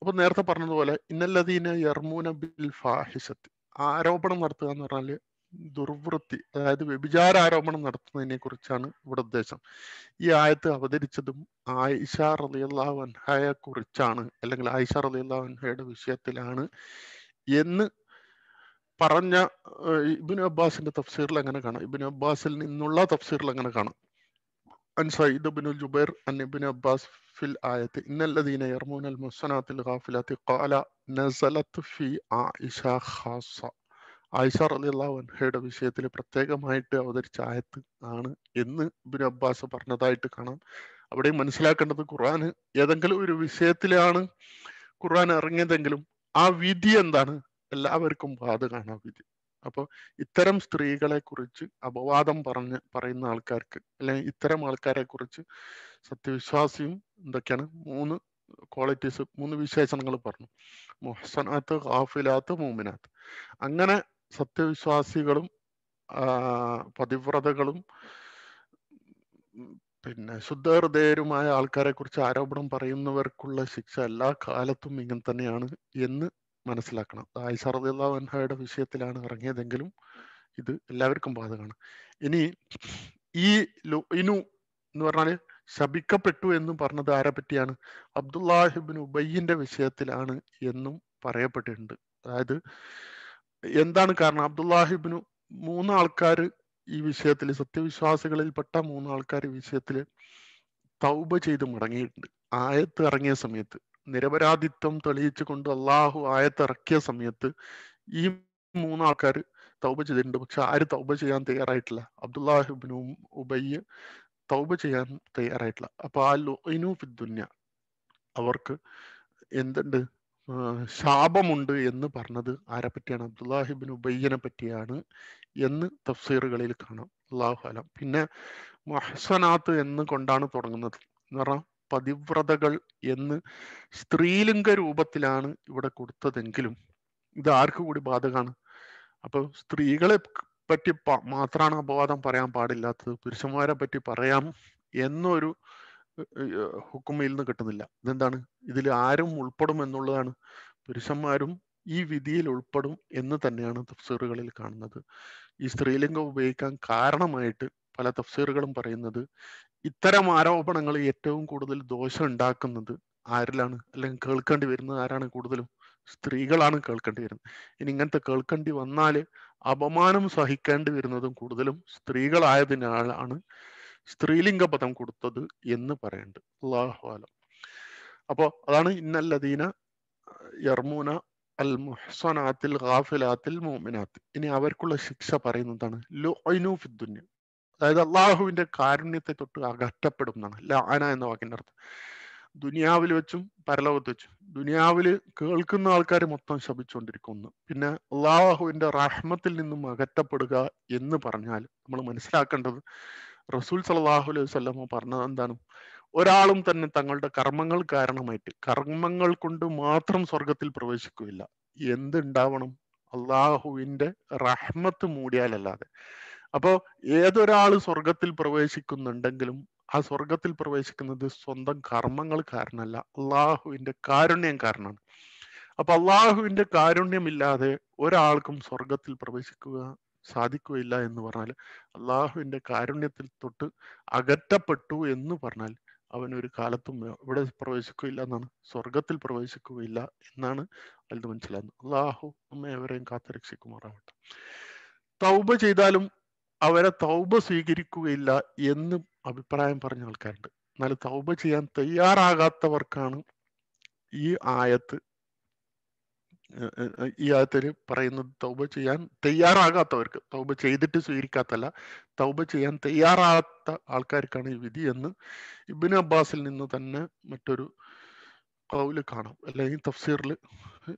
അപ്പൊ നേരത്തെ പറഞ്ഞതുപോലെ ഇന്നല്ലതീന യർമൂന ബിൽ ഫാഹിഷത്ത് ആരോപണം നടത്തുക എന്ന് പറഞ്ഞാല് ദുർവൃത്തി അതായത് വ്യഭിചാര ആരോപണം നടത്തുന്നതിനെ കുറിച്ചാണ് ഇവിടെ ഉദ്ദേശം ഈ ആയത്ത് അവതരിച്ചതും ആയിഷ റലിയുള്ള വൻഹയെ കുറിച്ചാണ് അല്ലെങ്കിൽ ആയിഷ റലിയുള്ള വൻഹയുടെ വിഷയത്തിലാണ് എന്ന് പറഞ്ഞ ഇബിൻ അബ്ബാസിന്റെ തഫ്സീറിൽ അങ്ങനെ കാണാം ഇബിൻ അബ്ബാസിൽ നിന്നുള്ള തഫ്സീറിൽ അങ്ങനെ കാണാം അൻ സയ്യിദ് بن ജുബൈർ അൻ ഇബിൻ അബ്ബാസ് ഫിൽ ആയത്ത് ഇന്നല്ലദീന الذين يرمون المحصنات الغافلات قال نزلت في عائشة خاصة ആയിഷ റളിയല്ലാഹു അൻഹയുടെ വിഷയത്തിൽ പ്രത്യേകമായിട്ട് അവതരിച്ച ആയത്ത് ആണ് എന്ന് ഇബിൻ അബ്ബാസ് പറഞ്ഞതായിട്ട് കാണാം അവിടെ മനസ്സിലാക്കേണ്ടത് ഖുർആൻ ഏതെങ്കിലും ഒരു വിഷയത്തിലാണ് ഖുർആൻ ഇറങ്ങിയതെങ്കിലും ആ വിധി എന്താണ് എല്ലാവർക്കും ബാധകമാണ് ആ വിധി അപ്പോൾ ഇത്തരം സ്ത്രീകളെ കുറിച്ച് അപവാദം പറഞ്ഞ് പറയുന്ന ആൾക്കാർക്ക് അല്ലെങ്കിൽ ഇത്തരം ആൾക്കാരെ കുറിച്ച് സത്യവിശ്വാസിയും എന്തൊക്കെയാണ് മൂന്ന് ക്വാളിറ്റീസ് മൂന്ന് വിശേഷണങ്ങൾ പറഞ്ഞു മൊഹസനാത്ത് ഹാഫിലാത്ത് മൂമിനാത്ത് അങ്ങനെ സത്യവിശ്വാസികളും പതിവ്രതകളും പിന്നെ ശുദ്ധഹൃദയരുമായ ആൾക്കാരെ കുറിച്ച് ആരോപണം പറയുന്നവർക്കുള്ള ശിക്ഷ എല്ലാ കാലത്തും ഇങ്ങനെ തന്നെയാണ് എന്ന് മനസ്സിലാക്കണം ആയിഷാർദിയുടെ വിഷയത്തിലാണ് ഇറങ്ങിയതെങ്കിലും ഇത് എല്ലാവർക്കും ബാധകമാണ് ഇനി ഈ ഇനു എന്ന് പറഞ്ഞാല് ശപിക്കപ്പെട്ടു എന്ന് പറഞ്ഞത് ആരെ പറ്റിയാണ് അബ്ദുല്ലാഹിബിൻ ഉബയ്യന്റെ വിഷയത്തിലാണ് എന്നും പറയപ്പെട്ടിട്ടുണ്ട് അതായത് എന്താണ് കാരണം അബ്ദുല്ലാഹിബിന് മൂന്ന് ഈ വിഷയത്തിൽ സത്യവിശ്വാസികളിൽപ്പെട്ട മൂന്നാൾക്കാർ ഈ വിഷയത്തിൽ തൗബ ചെയ്ത് മടങ്ങിയിട്ടുണ്ട് ആയത്ത് ഇറങ്ങിയ സമയത്ത് നിരപരാധിത്വം തെളിയിച്ചു കൊണ്ട് അള്ളാഹു ആയത്ത് ഇറക്കിയ സമയത്ത് ഈ മൂന്നാൾക്കാർ തൗബ ചെയ്തിട്ടുണ്ട് പക്ഷെ ആര് തൗബ ചെയ്യാൻ തയ്യാറായിട്ടില്ല അബ്ദുല്ലാഹിബിനും ഉബയ്യ തൗബ ചെയ്യാൻ തയ്യാറായിട്ടില്ല അപ്പൊ ആ ലൊയിനു ഫിദ്ദുന്യ അവർക്ക് എന്തുണ്ട് ശാപമുണ്ട് എന്ന് പറഞ്ഞത് ആരെ പറ്റിയാണ് അബ്ദുല്ലാഹിബിൻ ഉബയ്യനെ പറ്റിയാണ് എന്ന് തഫ്സീറുകളിൽ കാണാം അള്ളാഹു അലം പിന്നെ മഹസനാത്ത് എന്ന് കൊണ്ടാണ് തുടങ്ങുന്നത് എന്ന് പറഞ്ഞാൽ പതിവ്രതകൾ എന്ന് സ്ത്രീലിംഗ രൂപത്തിലാണ് ഇവിടെ കൊടുത്തതെങ്കിലും ഇത് ആർക്കു കൂടി ബാധകമാണ് അപ്പോൾ സ്ത്രീകളെ പറ്റി മാത്രമാണ് അപവാദം പറയാൻ പാടില്ലാത്തത് പുരുഷന്മാരെ പറ്റി പറയാം എന്നൊരു ഹുക്കുമയിൽ നിന്ന് കിട്ടുന്നില്ല ഇതെന്താണ് ഇതിൽ ആരും ഉൾപ്പെടും എന്നുള്ളതാണ് പുരുഷന്മാരും ഈ വിധിയിൽ ഉൾപ്പെടും എന്ന് തന്നെയാണ് തഫ്സീറുകളിൽ കാണുന്നത് ഈ സ്ത്രീലിംഗം ഉപയോഗിക്കാൻ കാരണമായിട്ട് പല തഫ്സീറുകളും പറയുന്നത് ഇത്തരം ആരോപണങ്ങൾ ഏറ്റവും കൂടുതൽ ദോഷം ഉണ്ടാക്കുന്നത് ആരിലാണ് അല്ലെങ്കിൽ കേൾക്കേണ്ടി വരുന്നത് ആരാണ് കൂടുതലും സ്ത്രീകളാണ് കേൾക്കേണ്ടി വരുന്നത് ഇനി ഇങ്ങനത്തെ കേൾക്കേണ്ടി വന്നാൽ അപമാനം സഹിക്കേണ്ടി വരുന്നതും കൂടുതലും സ്ത്രീകളായതിനാലാണ് സ്ത്രീലിംഗ പദം കൊടുത്തത് എന്ന് പറയുന്നുണ്ട് അള്ളാഹുലം അപ്പോ അതാണ് ഇന്നല്ലദീന യർമൂന അൽ മുഹ്സനാത്തിൽ ഖാഫിലാത്തിൽ മോമിനാത്തിൽ ഇനി അവർക്കുള്ള ശിക്ഷ പറയുന്നതാണ് ലു അതായത് അള്ളാഹുവിന്റെ കാരുണ്യത്തെ തൊട്ട് അകറ്റപ്പെടും എന്നാണ് ലാന എന്ന വാക്കിന്റെ അർത്ഥം ദുനിയാവിൽ വെച്ചും പരലോകത്ത് വെച്ചും ദുനിയാവില് കേൾക്കുന്ന ആൾക്കാർ മൊത്തം ശപിച്ചുകൊണ്ടിരിക്കുന്നു പിന്നെ അള്ളാഹുവിന്റെ റഹ്മത്തിൽ നിന്നും അകറ്റപ്പെടുക എന്ന് പറഞ്ഞാൽ നമ്മൾ മനസ്സിലാക്കേണ്ടത് റസൂൽ സലാഹു അലൈഹി വല്ലമ പറഞ്ഞത് എന്താണ് ഒരാളും തന്നെ തങ്ങളുടെ കർമ്മങ്ങൾ കാരണമായിട്ട് കർമ്മങ്ങൾ കൊണ്ട് മാത്രം സ്വർഗത്തിൽ പ്രവേശിക്കുകയില്ല എന്തുണ്ടാവണം അള്ളാഹുവിന്റെ റഹ്മത്ത് മൂടിയാലല്ലാതെ അപ്പോൾ ഏതൊരാൾ സ്വർഗത്തിൽ പ്രവേശിക്കുന്നുണ്ടെങ്കിലും ആ സ്വർഗത്തിൽ പ്രവേശിക്കുന്നത് സ്വന്തം കർമ്മങ്ങൾ കാരണമല്ല അള്ളാഹുവിന്റെ കാരുണ്യം കാരണമാണ് അപ്പൊ അള്ളാഹുവിന്റെ കാരുണ്യമില്ലാതെ ഒരാൾക്കും സ്വർഗത്തിൽ പ്രവേശിക്കുക സാധിക്കുകയില്ല എന്ന് പറഞ്ഞാൽ അള്ളാഹുവിന്റെ കാരുണ്യത്തിൽ തൊട്ട് അകറ്റപ്പെട്ടു എന്ന് പറഞ്ഞാൽ അവൻ ഒരു കാലത്തും ഇവിടെ പ്രവേശിക്കുകയില്ല എന്നാണ് സ്വർഗത്തിൽ പ്രവേശിക്കുകയില്ല എന്നാണ് അതിൽ മനസ്സിലാകുന്നത് അള്ളാഹു അമ്മ എവരെയും കാത്തുരക്ഷിക്കുമാറാവട്ടെ തൗബ ചെയ്താലും അവരെ തൗബ സ്വീകരിക്കുകയില്ല എന്ന് അഭിപ്രായം പറഞ്ഞ ആൾക്കാരുണ്ട് എന്നാൽ തൗബ ചെയ്യാൻ തയ്യാറാകാത്തവർക്കാണ് ഈ ആയത്ത് ഈ ആയത്തിൽ പറയുന്നത് തൗബ ചെയ്യാൻ തയ്യാറാകാത്തവർക്ക് തൗബ ചെയ്തിട്ട് സ്വീകരിക്കാത്തല്ല തൗബ ചെയ്യാൻ തയ്യാറാകാത്ത ആൾക്കാർക്കാണ് ഈ വിധി എന്ന് ഇബിൻ അബ്ബാസിൽ നിന്ന് തന്നെ മറ്റൊരു കൗല് കാണാം അല്ലെങ്കിൽ തഫ്സീറിൽ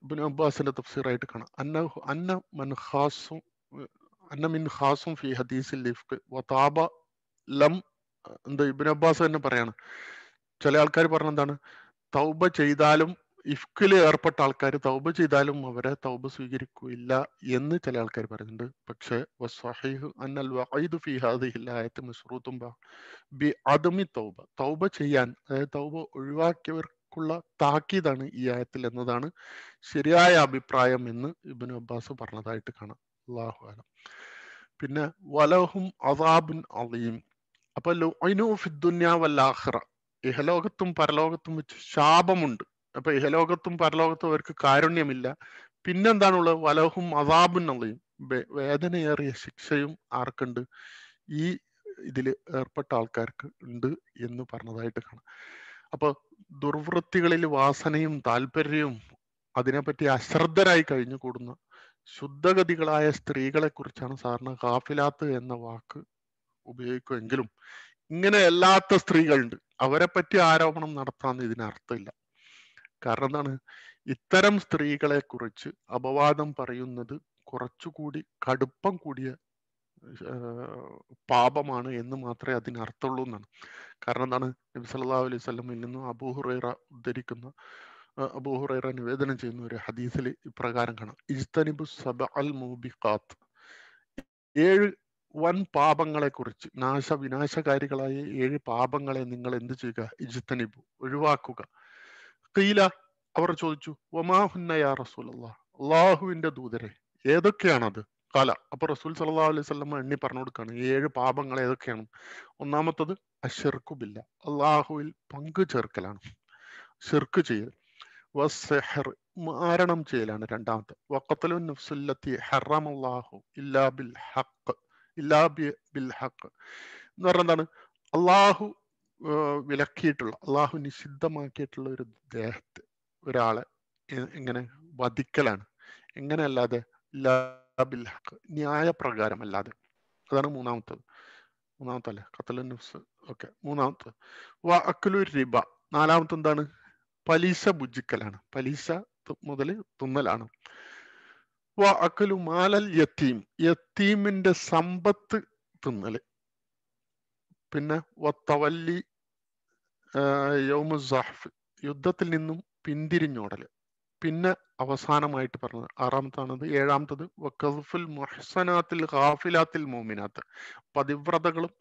ഇബിൻ അബ്ബാസിന്റെ തഫ്സീറായിട്ട് കാണാം അന്ന അന്ന മൻഹാസും അന്ന മിൻ ഹാസും ഫി ഹദീസിൽ ലിഫ്ക് വതാബ ലം എന്താ ഇബിൻ അബ്ബാസ് തന്നെ പറയാണ് ചില ആൾക്കാർ പറഞ്ഞെന്താണ് തൗബ ചെയ്താലും ഇഫ്ക്കിൽ ഏർപ്പെട്ട ആൾക്കാർ തൗബ ചെയ്താലും അവരെ തൗബ സ്വീകരിക്കില്ല എന്ന് ചില ആൾക്കാർ പറയുന്നുണ്ട് പക്ഷേ തൗബ തൗബ ചെയ്യാൻ അതായത് തൗബ ഒഴിവാക്കിയവർക്കുള്ള താക്കീതാണ് ഈ ആയത്തിൽ എന്നതാണ് ശരിയായ അഭിപ്രായം എന്ന് ഇബിൻ അബ്ബാസ് പറഞ്ഞതായിട്ട് കാണാം അള്ളാഹു ആലം പിന്നെ വലഹും അസാബുൻ അലീം അപ്പൊ ലോ വല്ലാഹ്റ ഇഹലോകത്തും പരലോകത്തും വെച്ച് ശാപമുണ്ട് അപ്പൊ ഇഹലോകത്തും പരലോകത്തും അവർക്ക് കാരുണ്യമില്ല പിന്നെന്താണുള്ളത് വലഹും അതാബും എന്നുള്ളതും വേദനയേറിയ ശിക്ഷയും ആർക്കുണ്ട് ഈ ഇതിൽ ഏർപ്പെട്ട ആൾക്കാർക്ക് ഉണ്ട് എന്ന് പറഞ്ഞതായിട്ട് കാണാം അപ്പൊ ദുർവൃത്തികളിൽ വാസനയും താല്പര്യവും അതിനെപ്പറ്റി അശ്രദ്ധരായി കഴിഞ്ഞു കൂടുന്ന ശുദ്ധഗതികളായ സ്ത്രീകളെ കുറിച്ചാണ് സാറിന് കാഫിലാത്ത് എന്ന വാക്ക് ഉപയോഗിക്കുമെങ്കിലും ഇങ്ങനെ അല്ലാത്ത സ്ത്രീകളുണ്ട് അവരെ പറ്റി ആരോപണം നടത്താൻ ഇതിനർത്ഥമില്ല കാരണം എന്താണ് ഇത്തരം സ്ത്രീകളെ കുറിച്ച് അപവാദം പറയുന്നത് കുറച്ചുകൂടി കടുപ്പം കൂടിയ പാപമാണ് എന്ന് മാത്രമേ അതിന് അർത്ഥമുള്ളൂ എന്നാണ് കാരണം എന്താണ് നബി സല്ലാ അലൈഹി സ്വലമിൽ നിന്നും അബൂഹുറൈറ ഉദ്ധരിക്കുന്ന അബൂഹുറൈറ നിവേദനം ചെയ്യുന്ന ഒരു ഹദീസിൽ ഇപ്രകാരം കാണാം മൂബിഖാത്ത് ഏഴ് വൻ പാപങ്ങളെ കുറിച്ച് നാശവിനാശകാരികളായ ഏഴ് പാപങ്ങളെ നിങ്ങൾ എന്ത് ചെയ്യുക ഇജ്തനിബു ഒഴിവാക്കുക കീല അവർ ചോദിച്ചു ഒമാഹുന്നയാ റസൂൽ അള്ളാഹ് അള്ളാഹുവിന്റെ ദൂതരെ ഏതൊക്കെയാണത് കാല അപ്പൊ റസൂൽ സല്ലാ അലൈഹി സ്വലമ എണ്ണി പറഞ്ഞു കൊടുക്കുകയാണ് ഏഴ് പാപങ്ങൾ ഏതൊക്കെയാണ് ഒന്നാമത്തത് അഷിർക്കുബില്ല അള്ളാഹുവിൽ പങ്കു ചേർക്കലാണ് ഷിർക്ക് ചെയ്യൽ വസ്സെഹർ മാരണം ചെയ്യലാണ് രണ്ടാമത്തെ വക്കത്തലു നഫ്സുല്ലത്തി ഹറം അള്ളാഹു ഇല്ലാ ബിൽ ഹക്ക് ഇല്ലാ ബിൽ ഹക്ക് എന്ന് പറഞ്ഞ എന്താണ് അള്ളാഹു വിലക്കിയിട്ടുള്ള അള്ളാഹു നിഷിദ്ധമാക്കിയിട്ടുള്ള ഒരു ദേഹത്തെ ഒരാളെ എങ്ങനെ വധിക്കലാണ് എങ്ങനെ അല്ലാതെ ലാബിൽഹക്ക് ന്യായപ്രകാരം അല്ലാതെ അതാണ് മൂന്നാമത്തത് മൂന്നാമത്തെ അല്ലേ കത്തല ന്യൂസ് ഓക്കെ മൂന്നാമത്തെ വ അക്കുലു റിബ നാലാമത്തെ എന്താണ് പലിശ ഭുജിക്കലാണ് പലിശ മുതൽ തുന്നലാണ് വ അക്കുലു മാലൽ യത്തീം യത്തീമിന്റെ സമ്പത്ത് തിന്നല് പിന്നെ വത്തവല്ലി യൗമു സഹഫ് യുദ്ധത്തിൽ നിന്നും പിന്തിരിഞ്ഞോടൽ പിന്നെ അവസാനമായിട്ട് പറഞ്ഞത് ആറാമത്താണത് ഏഴാമത്തത് വഖഫുൽ മുഹ്സനാത്തിൽ ഖാഫിലാത്തിൽ മോമിനാത്ത് പതിവ്രതകളും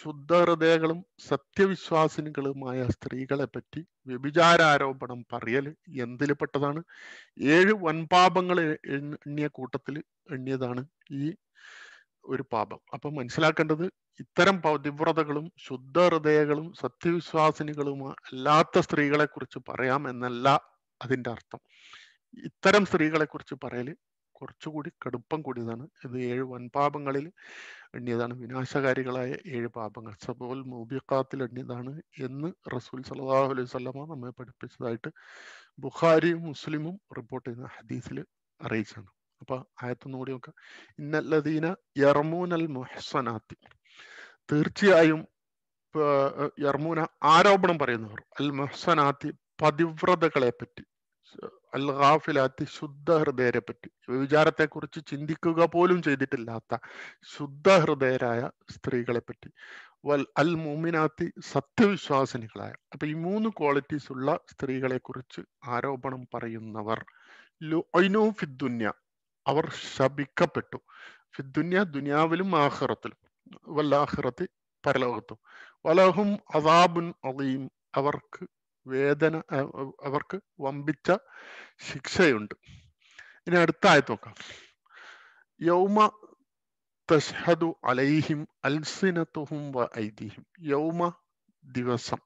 ശുദ്ധഹൃദയകളും സത്യവിശ്വാസിനികളുമായ സ്ത്രീകളെ പറ്റി വ്യഭിചാരാരോപണം പറയൽ എന്തിൽ പെട്ടതാണ് ഏഴ് വൻപാപങ്ങൾ എണ്ണിയ കൂട്ടത്തിൽ എണ്ണിയതാണ് ഈ ഒരു പാപം അപ്പൊ മനസ്സിലാക്കേണ്ടത് ഇത്തരം പതിവ്രതകളും ശുദ്ധ ഹൃദയകളും സത്യവിശ്വാസിനികളും അല്ലാത്ത സ്ത്രീകളെ കുറിച്ച് പറയാം എന്നല്ല അതിൻ്റെ അർത്ഥം ഇത്തരം സ്ത്രീകളെ കുറിച്ച് പറയല് കുറച്ചുകൂടി കടുപ്പം കൂടിയതാണ് ഇത് ഏഴ് വൻപാപങ്ങളിൽ എണ്ണിയതാണ് വിനാശകാരികളായ ഏഴ് പാപങ്ങൾ സബോൽ മൂബിഖാത്തിൽ എണ്ണിയതാണ് എന്ന് റസൂൽ സലാഹു അലൈഹി സ്വല്ലമ നമ്മെ പഠിപ്പിച്ചതായിട്ട് ബുഖാരിയും മുസ്ലിമും റിപ്പോർട്ട് ചെയ്യുന്ന ഹദീസിൽ അറിയിച്ചാണ് അപ്പൊ ആയത്തൊന്നുകൂടി നോക്കാം ഇന്നല്ലദീന യർമൂനൽ മുഹസനാത്തി തീർച്ചയായും യർമൂന ആരോപണം പറയുന്നവർ അൽ മഹ്സനാത്തി പതിവ്രതകളെ പറ്റി അൽ ഖാഫിലാത്തി ശുദ്ധ ഹൃദയരെ പറ്റി വിചാരത്തെ കുറിച്ച് ചിന്തിക്കുക പോലും ചെയ്തിട്ടില്ലാത്ത ശുദ്ധ ഹൃദയരായ സ്ത്രീകളെ പറ്റി വൽ അൽ മോമിനാത്തി സത്യവിശ്വാസിനികളായ അപ്പൊ ഈ മൂന്ന് ക്വാളിറ്റീസ് ഉള്ള സ്ത്രീകളെ കുറിച്ച് ആരോപണം പറയുന്നവർ ലുനു ഫിദ്ദുന്യ അവർ ശപിക്കപ്പെട്ടു ഫിദ്ദുന്യ ദുനിയാവിലും ആഹ്റത്തിലും വല്ലാഹിറത്തി പരലോകത്തും വലഹും അതാബുൻ അലീം അവർക്ക് വേദന അവർക്ക് വമ്പിച്ച ശിക്ഷയുണ്ട് ഇനി അടുത്ത ആയത്ത് നോക്കാം യൗമ തഷ്ഹദു അലൈഹിം അൽസിനത്തുഹും വ ഐദിഹിം യൗമ ദിവസം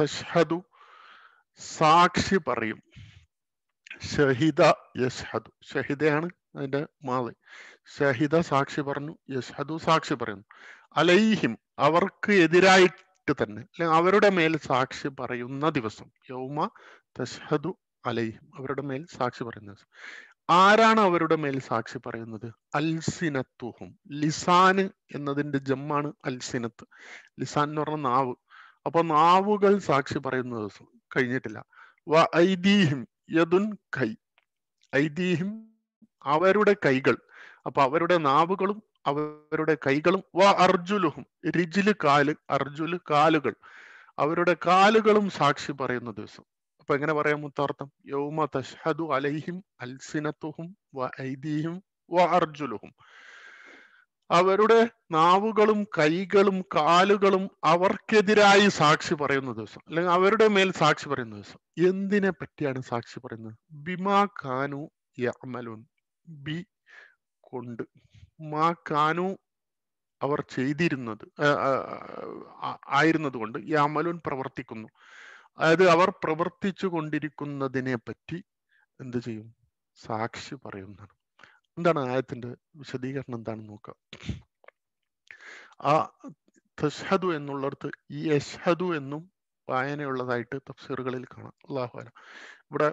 തഷ്ഹദു സാക്ഷി പറയും ഷഹിദ യഷ്ഹദു ഷഹിദയാണ് അതിന്റെ മാളി ഷഹിദ സാക്ഷി പറഞ്ഞു യശ്ഹദു സാക്ഷി പറയുന്നു അലൈഹിം അവർക്ക് എതിരായിട്ട് തന്നെ അല്ലെങ്കിൽ അവരുടെ മേൽ സാക്ഷി പറയുന്ന ദിവസം യൗമ തഷ്ഹദു അലൈഹിം അവരുടെ മേൽ സാക്ഷി പറയുന്ന ദിവസം ആരാണ് അവരുടെ മേൽ സാക്ഷി പറയുന്നത് അൽസിനത്തുഹും ലിസാന് എന്നതിന്റെ ജമ്മാണ് അൽസിനത്ത് ലിസാൻ എന്ന് പറഞ്ഞ നാവ് അപ്പൊ നാവുകൾ സാക്ഷി പറയുന്ന ദിവസം കഴിഞ്ഞിട്ടില്ല വ ഐദീഹിം യദുൻ കൈ ഐദീഹിം അവരുടെ കൈകൾ അപ്പൊ അവരുടെ നാവുകളും അവരുടെ കൈകളും വ അർജുലുഹും രിജില് കാല് അർജുല് കാലുകൾ അവരുടെ കാലുകളും സാക്ഷി പറയുന്ന ദിവസം അപ്പൊ എങ്ങനെ പറയാം മുത്താർത്ഥം യൗമ തഷ്ഹദു അലൈഹിം അൽസിനത്തുഹും വ ഐദീഹിം വ അർജുലുഹും അവരുടെ നാവുകളും കൈകളും കാലുകളും അവർക്കെതിരായി സാക്ഷി പറയുന്ന ദിവസം അല്ലെങ്കിൽ അവരുടെ മേൽ സാക്ഷി പറയുന്ന ദിവസം എന്തിനെ പറ്റിയാണ് സാക്ഷി പറയുന്നത് ബിമാ കാനു യമലൂൻ ബി കൊണ്ട് മാ കാനു അവർ ചെയ്തിരുന്നത് ആയിരുന്നത് കൊണ്ട് യാമലുൻ പ്രവർത്തിക്കുന്നു അതായത് അവർ പ്രവർത്തിച്ചു കൊണ്ടിരിക്കുന്നതിനെ പറ്റി എന്ത് ചെയ്യും സാക്ഷി പറയുന്നതാണ് എന്താണ് ആയത്തിന്റെ വിശദീകരണം എന്താണ് നോക്കാം ആ തഷ്ഹദു എന്നുള്ളടത്ത് ഈ യഷ്ഹദു എന്നും വായനയുള്ളതായിട്ട് തഫ്സീറുകളിൽ കാണാം അള്ളാഹു ഇവിടെ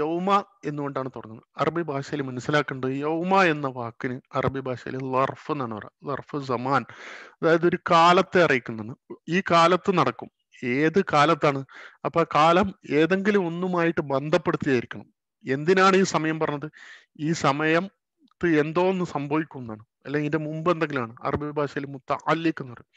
യൗമ എന്നുകൊണ്ടാണ് തുടങ്ങുന്നത് അറബി ഭാഷയിൽ മനസ്സിലാക്കേണ്ടത് യൗമ എന്ന വാക്കിന് അറബി ഭാഷയിൽ ലർഫ് എന്നാണ് പറയുക ലർഫ് സമാൻ അതായത് ഒരു കാലത്തെ അറിയിക്കുന്നതാണ് ഈ കാലത്ത് നടക്കും ഏത് കാലത്താണ് അപ്പൊ കാലം ഏതെങ്കിലും ഒന്നുമായിട്ട് ബന്ധപ്പെടുത്തിയായിരിക്കണം എന്തിനാണ് ഈ സമയം പറഞ്ഞത് ഈ സമയം എന്തോ ഒന്ന് സംഭവിക്കുന്നതാണ് അല്ലെങ്കിൽ ഇതിന്റെ മുമ്പ് എന്തെങ്കിലുമാണ് അറബി ഭാഷയിൽ മുത്ത അല്ലിക്കുന്നത് എന്ന്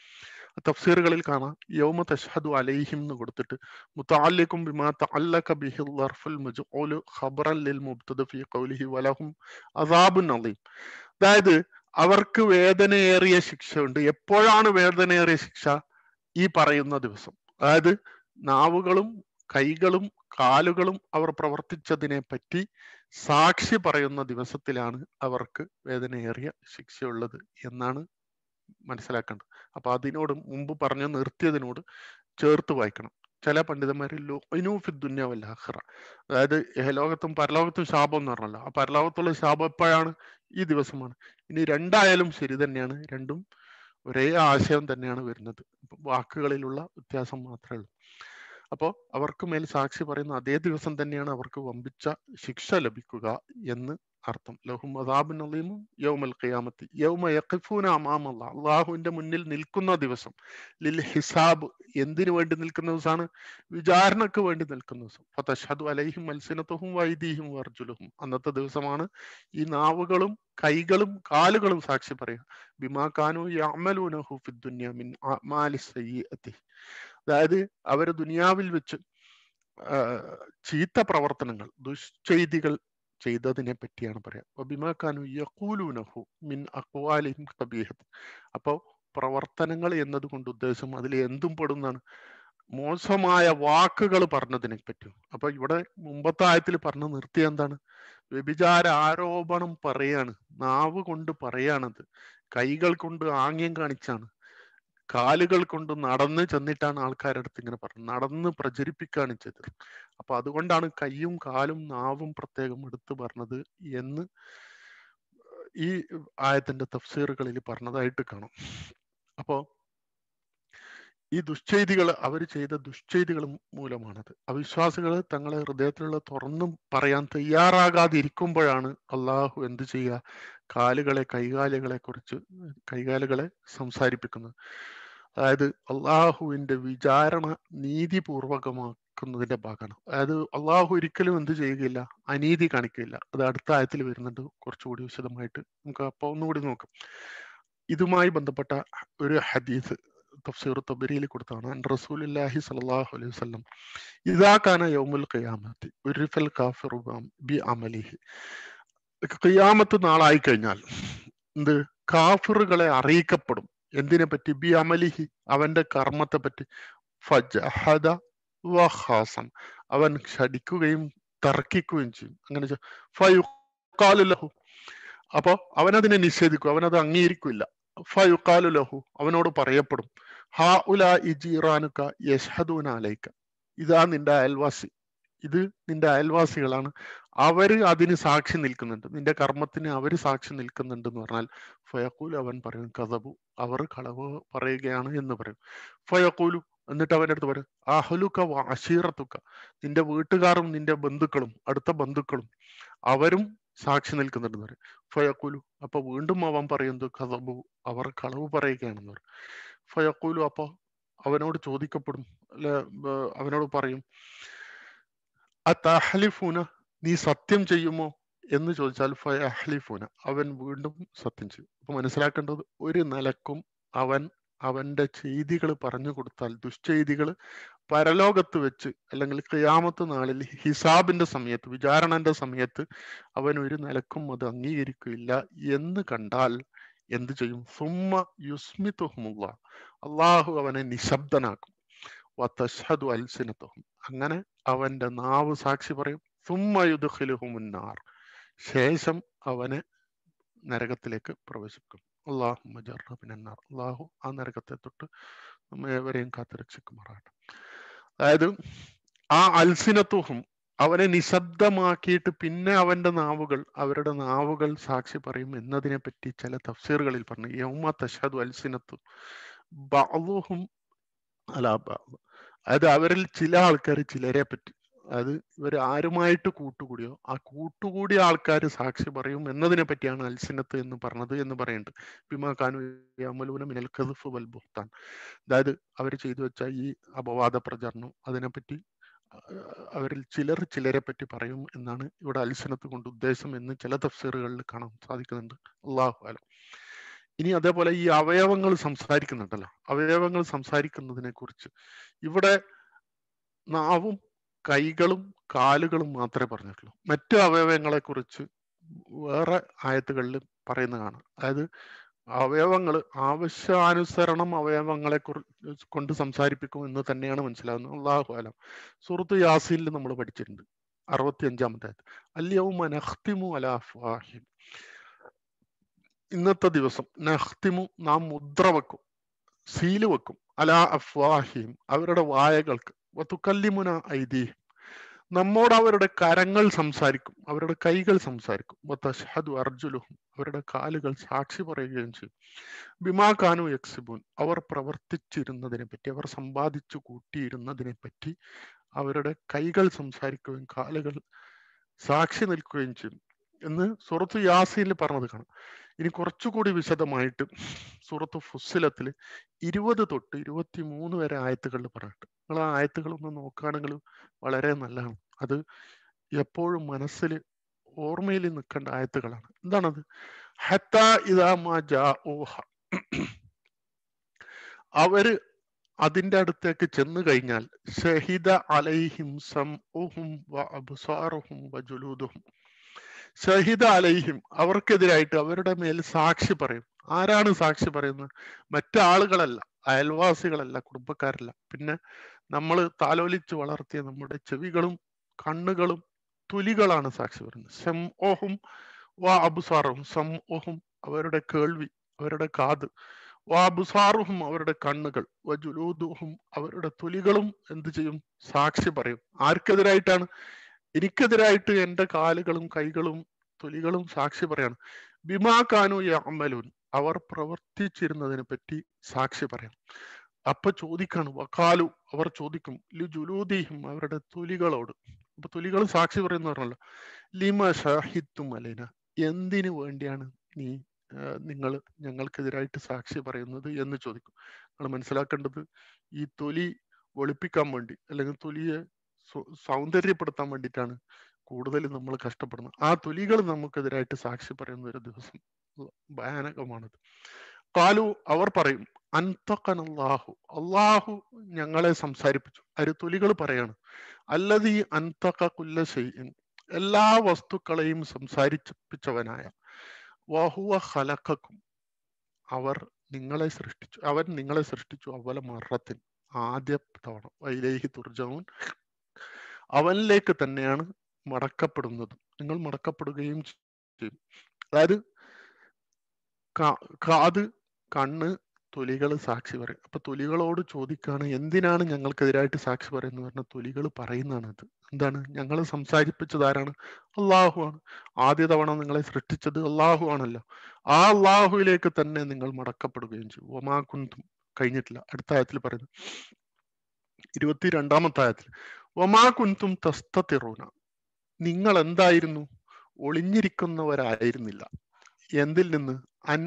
തഫ്സീറുകളിൽ കാണാം യോമ തഷ്ഹദു അലൈഹിം എന്ന് കൊടുത്തിട്ട് മുത്തഅല്ലിക്കും ബിമാ തഅല്ലക ബിഹിൽ ലർഫുൽ മജ്ഊലു ഖബറൻ ലിൽ മുബ്തദ ഫീ ഖൗലിഹി വലഹും അദാബുൻ അദീം അതായത് അവർക്ക് വേദനയേറിയ ശിക്ഷ ഉണ്ട് എപ്പോഴാണ് വേദനയേറിയ ശിക്ഷ ഈ പറയുന്ന ദിവസം അതായത് നാവുകളും കൈകളും കാലുകളും അവർ പ്രവർത്തിച്ചതിനെ പറ്റി സാക്ഷി പറയുന്ന ദിവസത്തിലാണ് അവർക്ക് വേദനയേറിയ ശിക്ഷയുള്ളത് എന്നാണ് മനസ്സിലാക്കേണ്ടത് അപ്പൊ അതിനോട് മുമ്പ് പറഞ്ഞു നിർത്തിയതിനോട് ചേർത്ത് വായിക്കണം ചില പണ്ഡിതന്മാർ ലോനുഫിദ്ദുന്യാവല്ലാഹിറ അതായത് ലോകത്തും പരലോകത്തും ശാപം എന്ന് പറഞ്ഞല്ലോ ആ പരലോകത്തുള്ള ശാപം എപ്പോഴാണ് ഈ ദിവസമാണ് ഇനി രണ്ടായാലും ശരി തന്നെയാണ് രണ്ടും ഒരേ ആശയം തന്നെയാണ് വരുന്നത് വാക്കുകളിലുള്ള വ്യത്യാസം മാത്രമേ ഉള്ളൂ അപ്പോ അവർക്ക് മേൽ സാക്ഷി പറയുന്ന അതേ ദിവസം തന്നെയാണ് അവർക്ക് വമ്പിച്ച ശിക്ഷ ലഭിക്കുക എന്ന് അർത്ഥം ലഹും അദാബിൻ അലീമും യൗമൽ ഖിയാമത്തി യൗമ യഖിഫൂന അമാമല്ല അള്ളാഹുവിന്റെ മുന്നിൽ നിൽക്കുന്ന ദിവസം ലിൽ ഹിസാബ് എന്തിനു വേണ്ടി നിൽക്കുന്ന ദിവസമാണ് വിചാരണക്ക് വേണ്ടി നിൽക്കുന്ന ദിവസം ഫതഷദു അലൈഹിം മത്സനത്തുഹും വൈദീഹും വർജുലുഹും അന്നത്തെ ദിവസമാണ് ഈ നാവുകളും കൈകളും കാലുകളും സാക്ഷി പറയുക ബിമാ കാനു യഅമലൂനഹു ഫിദ്ദുനിയാ മിൻ അമാലി സയ്യിഅതി അതായത് അവർ ദുനിയാവിൽ വെച്ച് ചീത്ത പ്രവർത്തനങ്ങൾ ദുശ്ചെയ്തികൾ ചെയ്തതിനെ പറ്റിയാണ് പറയുക അപ്പൊ ബിമാക്കാനു യക്കൂലൂനഹു മിൻ അപ്പോൾ പ്രവർത്തനങ്ങൾ എന്നതുകൊണ്ട് ഉദ്ദേശം അതിൽ എന്തും പെടുന്നതാണ് മോശമായ വാക്കുകൾ പറഞ്ഞതിനെ പറ്റും അപ്പൊ ഇവിടെ മുമ്പത്തെ ആയത്തിൽ പറഞ്ഞു നിർത്തിയ എന്താണ് വ്യഭിചാര ആരോപണം പറയാണ് നാവ് കൊണ്ട് പറയാണത് കൈകൾ കൊണ്ട് ആംഗ്യം കാണിച്ചാണ് കാലുകൾ കൊണ്ട് നടന്ന് ചെന്നിട്ടാണ് ആൾക്കാരുടെ അടുത്ത് ഇങ്ങനെ പറഞ്ഞത് നടന്ന് പ്രചരിപ്പിക്കുകയാണ് ചെയ്തത് അപ്പൊ അതുകൊണ്ടാണ് കയ്യും കാലും നാവും പ്രത്യേകം എടുത്തു പറഞ്ഞത് എന്ന് ഈ ആയത്തിന്റെ തഫ്സീറുകളിൽ പറഞ്ഞതായിട്ട് കാണാം അപ്പോ ഈ ദുശ്ചെയ്തികൾ അവർ ചെയ്ത ദുശ്ചെയ്തികൾ മൂലമാണത് അവിശ്വാസികൾ തങ്ങളെ ഹൃദയത്തിലുള്ള തുറന്നും പറയാൻ തയ്യാറാകാതിരിക്കുമ്പോഴാണ് അള്ളാഹു എന്ത് ചെയ്യുക കാലുകളെ കൈകാലുകളെ കുറിച്ച് കൈകാലുകളെ സംസാരിപ്പിക്കുന്നത് അതായത് അള്ളാഹുവിന്റെ വിചാരണ നീതിപൂർവകമാക്കുന്നതിന്റെ ഭാഗമാണ് അതായത് അള്ളാഹു ഒരിക്കലും എന്ത് ചെയ്യുകയില്ല അനീതി കാണിക്കുകയില്ല അത് അടുത്ത ആയത്തിൽ വരുന്നുണ്ട് കുറച്ചുകൂടി വിശദമായിട്ട് നമുക്ക് അപ്പൊ ഒന്നുകൂടി നോക്കാം ഇതുമായി ബന്ധപ്പെട്ട ഒരു ഹദീസ് തഫ്സീർ തബരിയിൽ കൊടുത്താണ് റസൂലുല്ലാഹി സലാഹു അലൈഹി വസ്ലം ഇതാ കാന യൗമുൽ ഖിയാമത്തി ബി കിയാമത്ത് നാളായി കഴിഞ്ഞാൽ എന്ത് കാഫിറുകളെ അറിയിക്കപ്പെടും എന്തിനെ പറ്റി ബി അമലിഹി അവന്റെ കർമ്മത്തെ പറ്റി ഫജഹദ വഹാസം അവൻ ക്ഷടിക്കുകയും തർക്കിക്കുകയും ചെയ്യും അങ്ങനെ ഫയുക്കാലുലഹു അപ്പോ അവനതിനെ നിഷേധിക്കും അവനത് അംഗീകരിക്കില്ല ഫയുക്കാലുലഹു അവനോട് പറയപ്പെടും ഹാ ഉലാ ഇജീറാനുക്ക യഷ്ഹദൂന അലൈക്ക ഇതാ നിന്റെ അയൽവാസി ഇത് നിന്റെ അയൽവാസികളാണ് അവർ അതിന് സാക്ഷി നിൽക്കുന്നുണ്ട് നിന്റെ കർമ്മത്തിന് അവർ സാക്ഷി നിൽക്കുന്നുണ്ട് എന്ന് പറഞ്ഞാൽ ഫയക്കൂൽ അവൻ പറയും കഥബു അവർ കളവ് പറയുകയാണ് എന്ന് പറയും ഫയക്കൂലു എന്നിട്ട് അവൻ്റെ അടുത്ത് പറയും അഹലുക്ക അഷീറത്തുക്ക നിന്റെ വീട്ടുകാരും നിന്റെ ബന്ധുക്കളും അടുത്ത ബന്ധുക്കളും അവരും സാക്ഷി നിൽക്കുന്നുണ്ടെന്ന് പറയും ഫയക്കൂലു അപ്പൊ വീണ്ടും അവൻ പറയുന്നത് കഥബു അവർ കളവ് പറയുകയാണെന്ന് പറയും ഫയക്കൂലു അപ്പൊ അവനോട് ചോദിക്കപ്പെടും അല്ലെ അവനോട് പറയും അ നീ സത്യം ചെയ്യുമോ എന്ന് ചോദിച്ചാൽ ഫഹ്ലിഫൂന അവൻ വീണ്ടും സത്യം ചെയ്യും അപ്പൊ മനസ്സിലാക്കേണ്ടത് ഒരു നിലക്കും അവൻ അവന്റെ ചെയ്തികൾ പറഞ്ഞു കൊടുത്താൽ ദുശ്ചെയ്തികൾ പരലോകത്ത് വെച്ച് അല്ലെങ്കിൽ ക്രിയാമത്ത് നാളിൽ ഹിസാബിന്റെ സമയത്ത് വിചാരണന്റെ സമയത്ത് അവൻ ഒരു നിലക്കും അത് അംഗീകരിക്കില്ല എന്ന് കണ്ടാൽ എന്ത് ചെയ്യും സുമ യുസ്മിത്തുഹുമുള്ള അള്ളാഹു അവനെ നിശബ്ദനാക്കും വത്തഷദു അൽസിനത്തുഹും അങ്ങനെ അവന്റെ നാവ് സാക്ഷി പറയും സുമ്മയുദ്ഖിലുഹുമുന്നാർ ശേഷം അവനെ നരകത്തിലേക്ക് പ്രവേശിക്കും അള്ളാഹു മജർബിനാർ അള്ളാഹു ആ നരകത്തെ തൊട്ട് നമ്മെ ഏവരെയും കാത്തുരക്ഷിക്കുമാറാണ് അതായത് ആ അൽസിനത്വം അവനെ നിശബ്ദമാക്കിയിട്ട് പിന്നെ അവന്റെ നാവുകൾ അവരുടെ നാവുകൾ സാക്ഷി പറയും എന്നതിനെ പറ്റി ചില തഫ്സീറുകളിൽ പറഞ്ഞു യൗമ തഷാദു അൽസിനത്തു ബാവുഹും അലാബ അതായത് അവരിൽ ചില ആൾക്കാർ ചിലരെ പറ്റി അതായത് ഇവർ ആരുമായിട്ട് കൂട്ടുകൂടിയോ ആ കൂട്ടുകൂടിയ ആൾക്കാർ സാക്ഷി പറയും എന്നതിനെ പറ്റിയാണ് അൽസിനത്ത് എന്ന് പറഞ്ഞത് എന്ന് പറയുന്നുണ്ട് ബിമാഖാനു യമലൂന മിനൽ ഖദഫ് വൽ ബുഹ്താൻ അതായത് അവർ ചെയ്തു വെച്ച ഈ അപവാദ പ്രചരണം അതിനെപ്പറ്റി അവരിൽ ചിലർ ചിലരെ പറ്റി പറയും എന്നാണ് ഇവിടെ അൽസനത്ത് കൊണ്ട് ഉദ്ദേശം എന്ന് ചില തഫ്സീറുകളിൽ കാണാൻ സാധിക്കുന്നുണ്ട് അള്ളാഹു അലം ഇനി അതേപോലെ ഈ അവയവങ്ങൾ സംസാരിക്കുന്നുണ്ടല്ലോ അവയവങ്ങൾ സംസാരിക്കുന്നതിനെ കുറിച്ച് ഇവിടെ നാവും കൈകളും കാലുകളും മാത്രമേ പറഞ്ഞിട്ടുള്ളൂ മറ്റു അവയവങ്ങളെ കുറിച്ച് വേറെ ആയത്തുകളിൽ പറയുന്ന കാണാം അതായത് അവയവങ്ങൾ ആവശ്യാനുസരണം അവയവങ്ങളെ കുറിച്ച് കൊണ്ട് സംസാരിപ്പിക്കും എന്ന് തന്നെയാണ് മനസ്സിലാകുന്നത് അള്ളാഹു അലം സുഹൃത്ത് യാസിൽ നമ്മൾ പഠിച്ചിട്ടുണ്ട് അറുപത്തി അഞ്ചാമത്തെ അല്യവും നഹ്തിമു അലാഫാഹിം ഇന്നത്തെ ദിവസം നഹ്തിമു നാം മുദ്ര വെക്കും സീല് വെക്കും അലാ അഫ്വാഹിം അവരുടെ വായകൾക്ക് വത്തുക്കല്ലിമുന ഐതി നമ്മോട് അവരുടെ കരങ്ങൾ സംസാരിക്കും അവരുടെ കൈകൾ സംസാരിക്കും വത്തഷഹദു അർജുലുഹും അവരുടെ കാലുകൾ സാക്ഷി പറയുകയും ചെയ്യും ബിമാ കാനു യക്സിബുൻ അവർ പ്രവർത്തിച്ചിരുന്നതിനെ പറ്റി അവർ സമ്പാദിച്ചു കൂട്ടിയിരുന്നതിനെ പറ്റി അവരുടെ കൈകൾ സംസാരിക്കുകയും കാലുകൾ സാക്ഷി നിൽക്കുകയും ചെയ്യും എന്ന് സുറത്ത് യാസീൽ പറഞ്ഞത് കാണാം ഇനി കുറച്ചുകൂടി വിശദമായിട്ട് സുറത്ത് ഫുസിലത്തിൽ ഇരുപത് തൊട്ട് ഇരുപത്തി മൂന്ന് വരെ ആയത്തുകളിൽ പറഞ്ഞിട്ട് നിങ്ങൾ ആ ആയത്തുകളൊന്ന് നോക്കുകയാണെങ്കിൽ വളരെ നല്ലതാണ് അത് എപ്പോഴും മനസ്സിൽ ഓർമ്മയിൽ നിൽക്കേണ്ട ആയത്തുകളാണ് എന്താണത് ഹത്ത ഇതാമ ഓഹ അവര് അതിൻ്റെ അടുത്തേക്ക് ചെന്നു കഴിഞ്ഞാൽ ഷഹിദ അലൈഹിം സം ഉഹും വ വ ഷഹിദ അലൈഹിം അവർക്കെതിരായിട്ട് അവരുടെ മേൽ സാക്ഷി പറയും ആരാണ് സാക്ഷി പറയുന്നത് മറ്റാളുകളല്ല അയൽവാസികളല്ല കുടുംബക്കാരല്ല പിന്നെ നമ്മൾ താലോലിച്ച് വളർത്തിയ നമ്മുടെ ചെവികളും കണ്ണുകളും തുലികളാണ് സാക്ഷി പറയുന്നത് സം ഓഹും വാ അബുസാറും സം ഓഹും അവരുടെ കേൾവി അവരുടെ കാത് വാ അബുസാറുഹും അവരുടെ കണ്ണുകൾ വ ജുലൂദുഹും അവരുടെ തുലികളും എന്ത് ചെയ്യും സാക്ഷി പറയും ആർക്കെതിരായിട്ടാണ് എനിക്കെതിരായിട്ട് എൻ്റെ കാലുകളും കൈകളും തൊലികളും സാക്ഷി പറയാണ് ബിമാ കാനു അമലൂൻ അവർ പ്രവർത്തിച്ചിരുന്നതിനെ പറ്റി സാക്ഷി പറയാം അപ്പൊ ചോദിക്കാണ് വക്കാലു അവർ ചോദിക്കും ലു ജുലൂദിഹും അവരുടെ തൊലികളോട് അപ്പൊ തൊലികൾ സാക്ഷി പറയുന്ന പറഞ്ഞല്ലോ ലിമ ഷാഹിത്തു മലിന എന്തിനു വേണ്ടിയാണ് നീ നിങ്ങൾ ഞങ്ങൾക്കെതിരായിട്ട് സാക്ഷി പറയുന്നത് എന്ന് ചോദിക്കും നിങ്ങൾ മനസ്സിലാക്കേണ്ടത് ഈ തൊലി ഒളിപ്പിക്കാൻ വേണ്ടി അല്ലെങ്കിൽ തൊലിയെ സൗന്ദര്യപ്പെടുത്താൻ വേണ്ടിയിട്ടാണ് കൂടുതൽ നമ്മൾ കഷ്ടപ്പെടുന്നത് ആ തുലികൾ നമുക്കെതിരായിട്ട് സാക്ഷി പറയുന്ന ഒരു ദിവസം ഭയാനകമാണത് കാലു അവർ പറയും അൻതഖനല്ലാഹു അള്ളാഹു ഞങ്ങളെ സംസാരിപ്പിച്ചു അരു തുലികൾ പറയാണ് അല്ലതീ അന്തക്ക കുല്ല ചെയ്യും എല്ലാ വസ്തുക്കളെയും സംസാരിപ്പിച്ചവനായ വഹുവ ഹലക്കും അവർ നിങ്ങളെ സൃഷ്ടിച്ചു അവൻ നിങ്ങളെ സൃഷ്ടിച്ചു അവല മറത്തിൽ ആദ്യ തവണ വൈലേഹി തുർജവും അവനിലേക്ക് തന്നെയാണ് മടക്കപ്പെടുന്നത് നിങ്ങൾ മടക്കപ്പെടുകയും ചെയ്യും അതായത് കാത് കണ്ണ് തൊലികൾ സാക്ഷി പറയും അപ്പൊ തൊലികളോട് ചോദിക്കാണ് എന്തിനാണ് ഞങ്ങൾക്കെതിരായിട്ട് സാക്ഷി പറയുന്നത് പറഞ്ഞ തൊലികൾ പറയുന്നതാണ് ഇത് എന്താണ് ഞങ്ങൾ സംസാരിപ്പിച്ചത് ആരാണ് അള്ളാഹു ആണ് ആദ്യ തവണ നിങ്ങളെ സൃഷ്ടിച്ചത് അള്ളാഹു ആണല്ലോ ആ അള്ളാഹുവിലേക്ക് തന്നെ നിങ്ങൾ മടക്കപ്പെടുകയും ചെയ്യും ഒമാ കുന്തും കഴിഞ്ഞിട്ടില്ല അടുത്ത ആയത്തിൽ പറയുന്നു ഇരുപത്തി രണ്ടാമത്തെ ആയത്തിൽ ഒമാ കുന്തും നിങ്ങൾ എന്തായിരുന്നു ഒളിഞ്ഞിരിക്കുന്നവരായിരുന്നില്ല എന്തിൽ നിന്ന് അൻ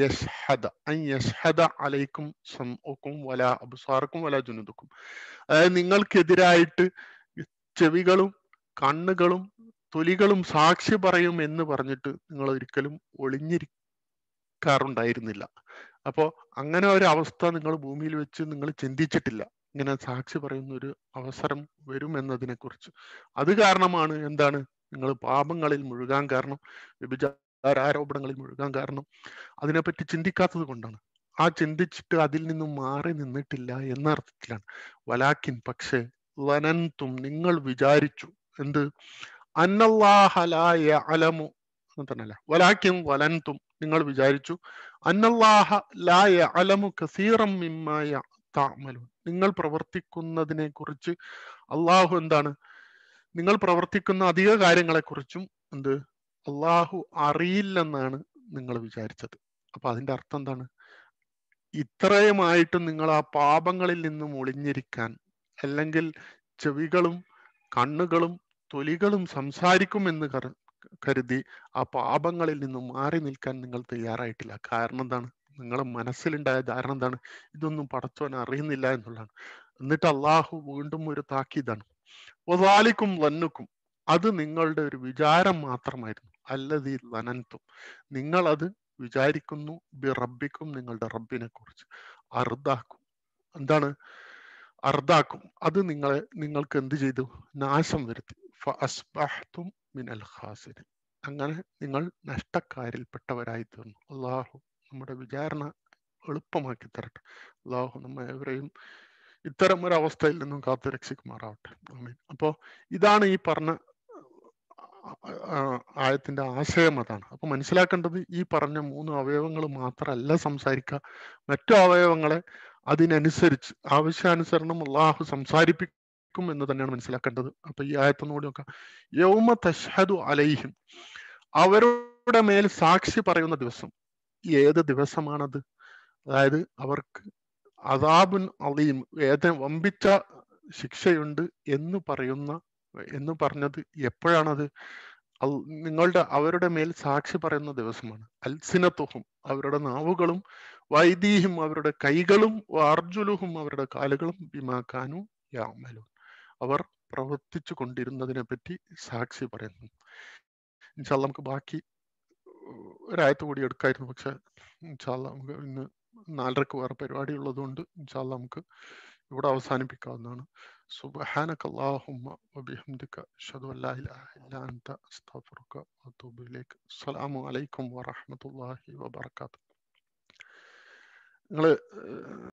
യഷ്ഹദ അൻ യഷ്ഹദ അലൈക്കും സംക്കും വല അബുസാർക്കും വല ജുനുദുക്കും അതായത് നിങ്ങൾക്കെതിരായിട്ട് ചെവികളും കണ്ണുകളും തൊലികളും സാക്ഷി പറയും എന്ന് പറഞ്ഞിട്ട് നിങ്ങൾ ഒരിക്കലും ഒളിഞ്ഞിരിക്കാറുണ്ടായിരുന്നില്ല അപ്പോ അങ്ങനെ ഒരു അവസ്ഥ നിങ്ങൾ ഭൂമിയിൽ വെച്ച് നിങ്ങൾ ചിന്തിച്ചിട്ടില്ല ഇങ്ങനെ സാക്ഷി പറയുന്ന ഒരു അവസരം വരുമെന്നതിനെ കുറിച്ച് അത് കാരണമാണ് എന്താണ് നിങ്ങൾ പാപങ്ങളിൽ മുഴുകാൻ കാരണം വ്യഭിചാര ആരോപണങ്ങളിൽ മുഴുകാൻ കാരണം അതിനെപ്പറ്റി ചിന്തിക്കാത്തത് കൊണ്ടാണ് ആ ചിന്തിച്ചിട്ട് അതിൽ നിന്നും മാറി നിന്നിട്ടില്ല എന്ന അർത്ഥത്തിലാണ് വലാക്കിൻ പക്ഷേ വനന്തും നിങ്ങൾ വിചാരിച്ചു എന്ത് അന്നല്ലാഹലായ അലമു തന്നെയല്ല വലാക്കിൻ വലന്തും നിങ്ങൾ വിചാരിച്ചു അന്നല്ലാഹ ലായ അലമു കസീറം മിമ്മായ താമലൂൻ നിങ്ങൾ പ്രവർത്തിക്കുന്നതിനെ കുറിച്ച് അള്ളാഹു എന്താണ് നിങ്ങൾ പ്രവർത്തിക്കുന്ന അധിക കാര്യങ്ങളെക്കുറിച്ചും എന്ത് അള്ളാഹു അറിയില്ലെന്നാണ് നിങ്ങൾ വിചാരിച്ചത് അപ്പൊ അതിന്റെ അർത്ഥം എന്താണ് ഇത്രയുമായിട്ടും നിങ്ങൾ ആ പാപങ്ങളിൽ നിന്നും ഒളിഞ്ഞിരിക്കാൻ അല്ലെങ്കിൽ ചെവികളും കണ്ണുകളും തൊലികളും സംസാരിക്കുമെന്ന് കരുതി ആ പാപങ്ങളിൽ നിന്നും മാറി നിൽക്കാൻ നിങ്ങൾ തയ്യാറായിട്ടില്ല കാരണം എന്താണ് നിങ്ങളെ മനസ്സിലുണ്ടായ ധാരണ എന്താണ് ഇതൊന്നും പടച്ചവൻ അറിയുന്നില്ല എന്നുള്ളതാണ് എന്നിട്ട് അള്ളാഹു വീണ്ടും ഒരു താക്കീതാണ് ഒതാലിക്കും ലന്നുക്കും അത് നിങ്ങളുടെ ഒരു വിചാരം മാത്രമായിരുന്നു അല്ലതി ലനന്തും നിങ്ങളത് വിചാരിക്കുന്നു ബി റബ്ബിക്കും നിങ്ങളുടെ റബ്ബിനെ കുറിച്ച് അർദാക്കും എന്താണ് അർദാക്കും അത് നിങ്ങളെ നിങ്ങൾക്ക് എന്ത് ചെയ്തു നാശം വരുത്തി അസ്ബഹ്തും മിനൽ ഖാസിന് അങ്ങനെ നിങ്ങൾ നഷ്ടക്കാരിൽപ്പെട്ടവരായി തീർന്നു അള്ളാഹു നമ്മുടെ വിചാരണ എളുപ്പമാക്കി തരട്ടെ അള്ളാഹു നമ്മ ഏവരെയും ഇത്തരം ഒരു അവസ്ഥയിൽ നിന്നും കാത്തു രക്ഷിക്കുമാറാവട്ടെ അപ്പോ അപ്പോൾ ഇതാണ് ഈ പറഞ്ഞ ആയത്തിന്റെ ആശയം അതാണ് അപ്പൊ മനസ്സിലാക്കേണ്ടത് ഈ പറഞ്ഞ മൂന്ന് അവയവങ്ങൾ മാത്രമല്ല സംസാരിക്കുക മറ്റു അവയവങ്ങളെ അതിനനുസരിച്ച് ആവശ്യാനുസരണം അള്ളാഹു സംസാരിപ്പിക്കും എന്ന് തന്നെയാണ് മനസ്സിലാക്കേണ്ടത് അപ്പൊ ഈ ആയത്തൊന്നുകൂടി നോക്കാം യൗമ തഷ്ഹദു അലൈഹിം അവരുടെ മേൽ സാക്ഷി പറയുന്ന ദിവസം ഏത് ദിവസമാണത് അതായത് അവർക്ക് അതാബുൻ അലീം ഏത വമ്പിച്ച ശിക്ഷയുണ്ട് എന്ന് പറയുന്ന എന്ന് പറഞ്ഞത് എപ്പോഴാണത് നിങ്ങളുടെ അവരുടെ മേൽ സാക്ഷി പറയുന്ന ദിവസമാണ് അൽസിനത്തുഹും അവരുടെ നാവുകളും വൈദീഹും അവരുടെ കൈകളും അർജുലുഹും അവരുടെ കാലുകളും ബിമാക്കാനും യാമലും അവർ പ്രവർത്തിച്ചു കൊണ്ടിരുന്നതിനെ പറ്റി സാക്ഷി പറയുന്നു നമുക്ക് ബാക്കി ഒരായത്ത് കൂടി എടുക്കായിരുന്നു പക്ഷെ ഇൻഷാല്ല നമുക്ക് ഇന്ന് നാലരക്ക് വേറെ പരിപാടി ഉള്ളതുകൊണ്ട് ഇൻഷാല്ല നമുക്ക് ഇവിടെ അവസാനിപ്പിക്കാവുന്നതാണ് സുബഹാനക അല്ലാഹുമ്മ വബിഹംദിക ഇല്ലാ അലൈക്കും വറഹ്മത്തുള്ളാഹി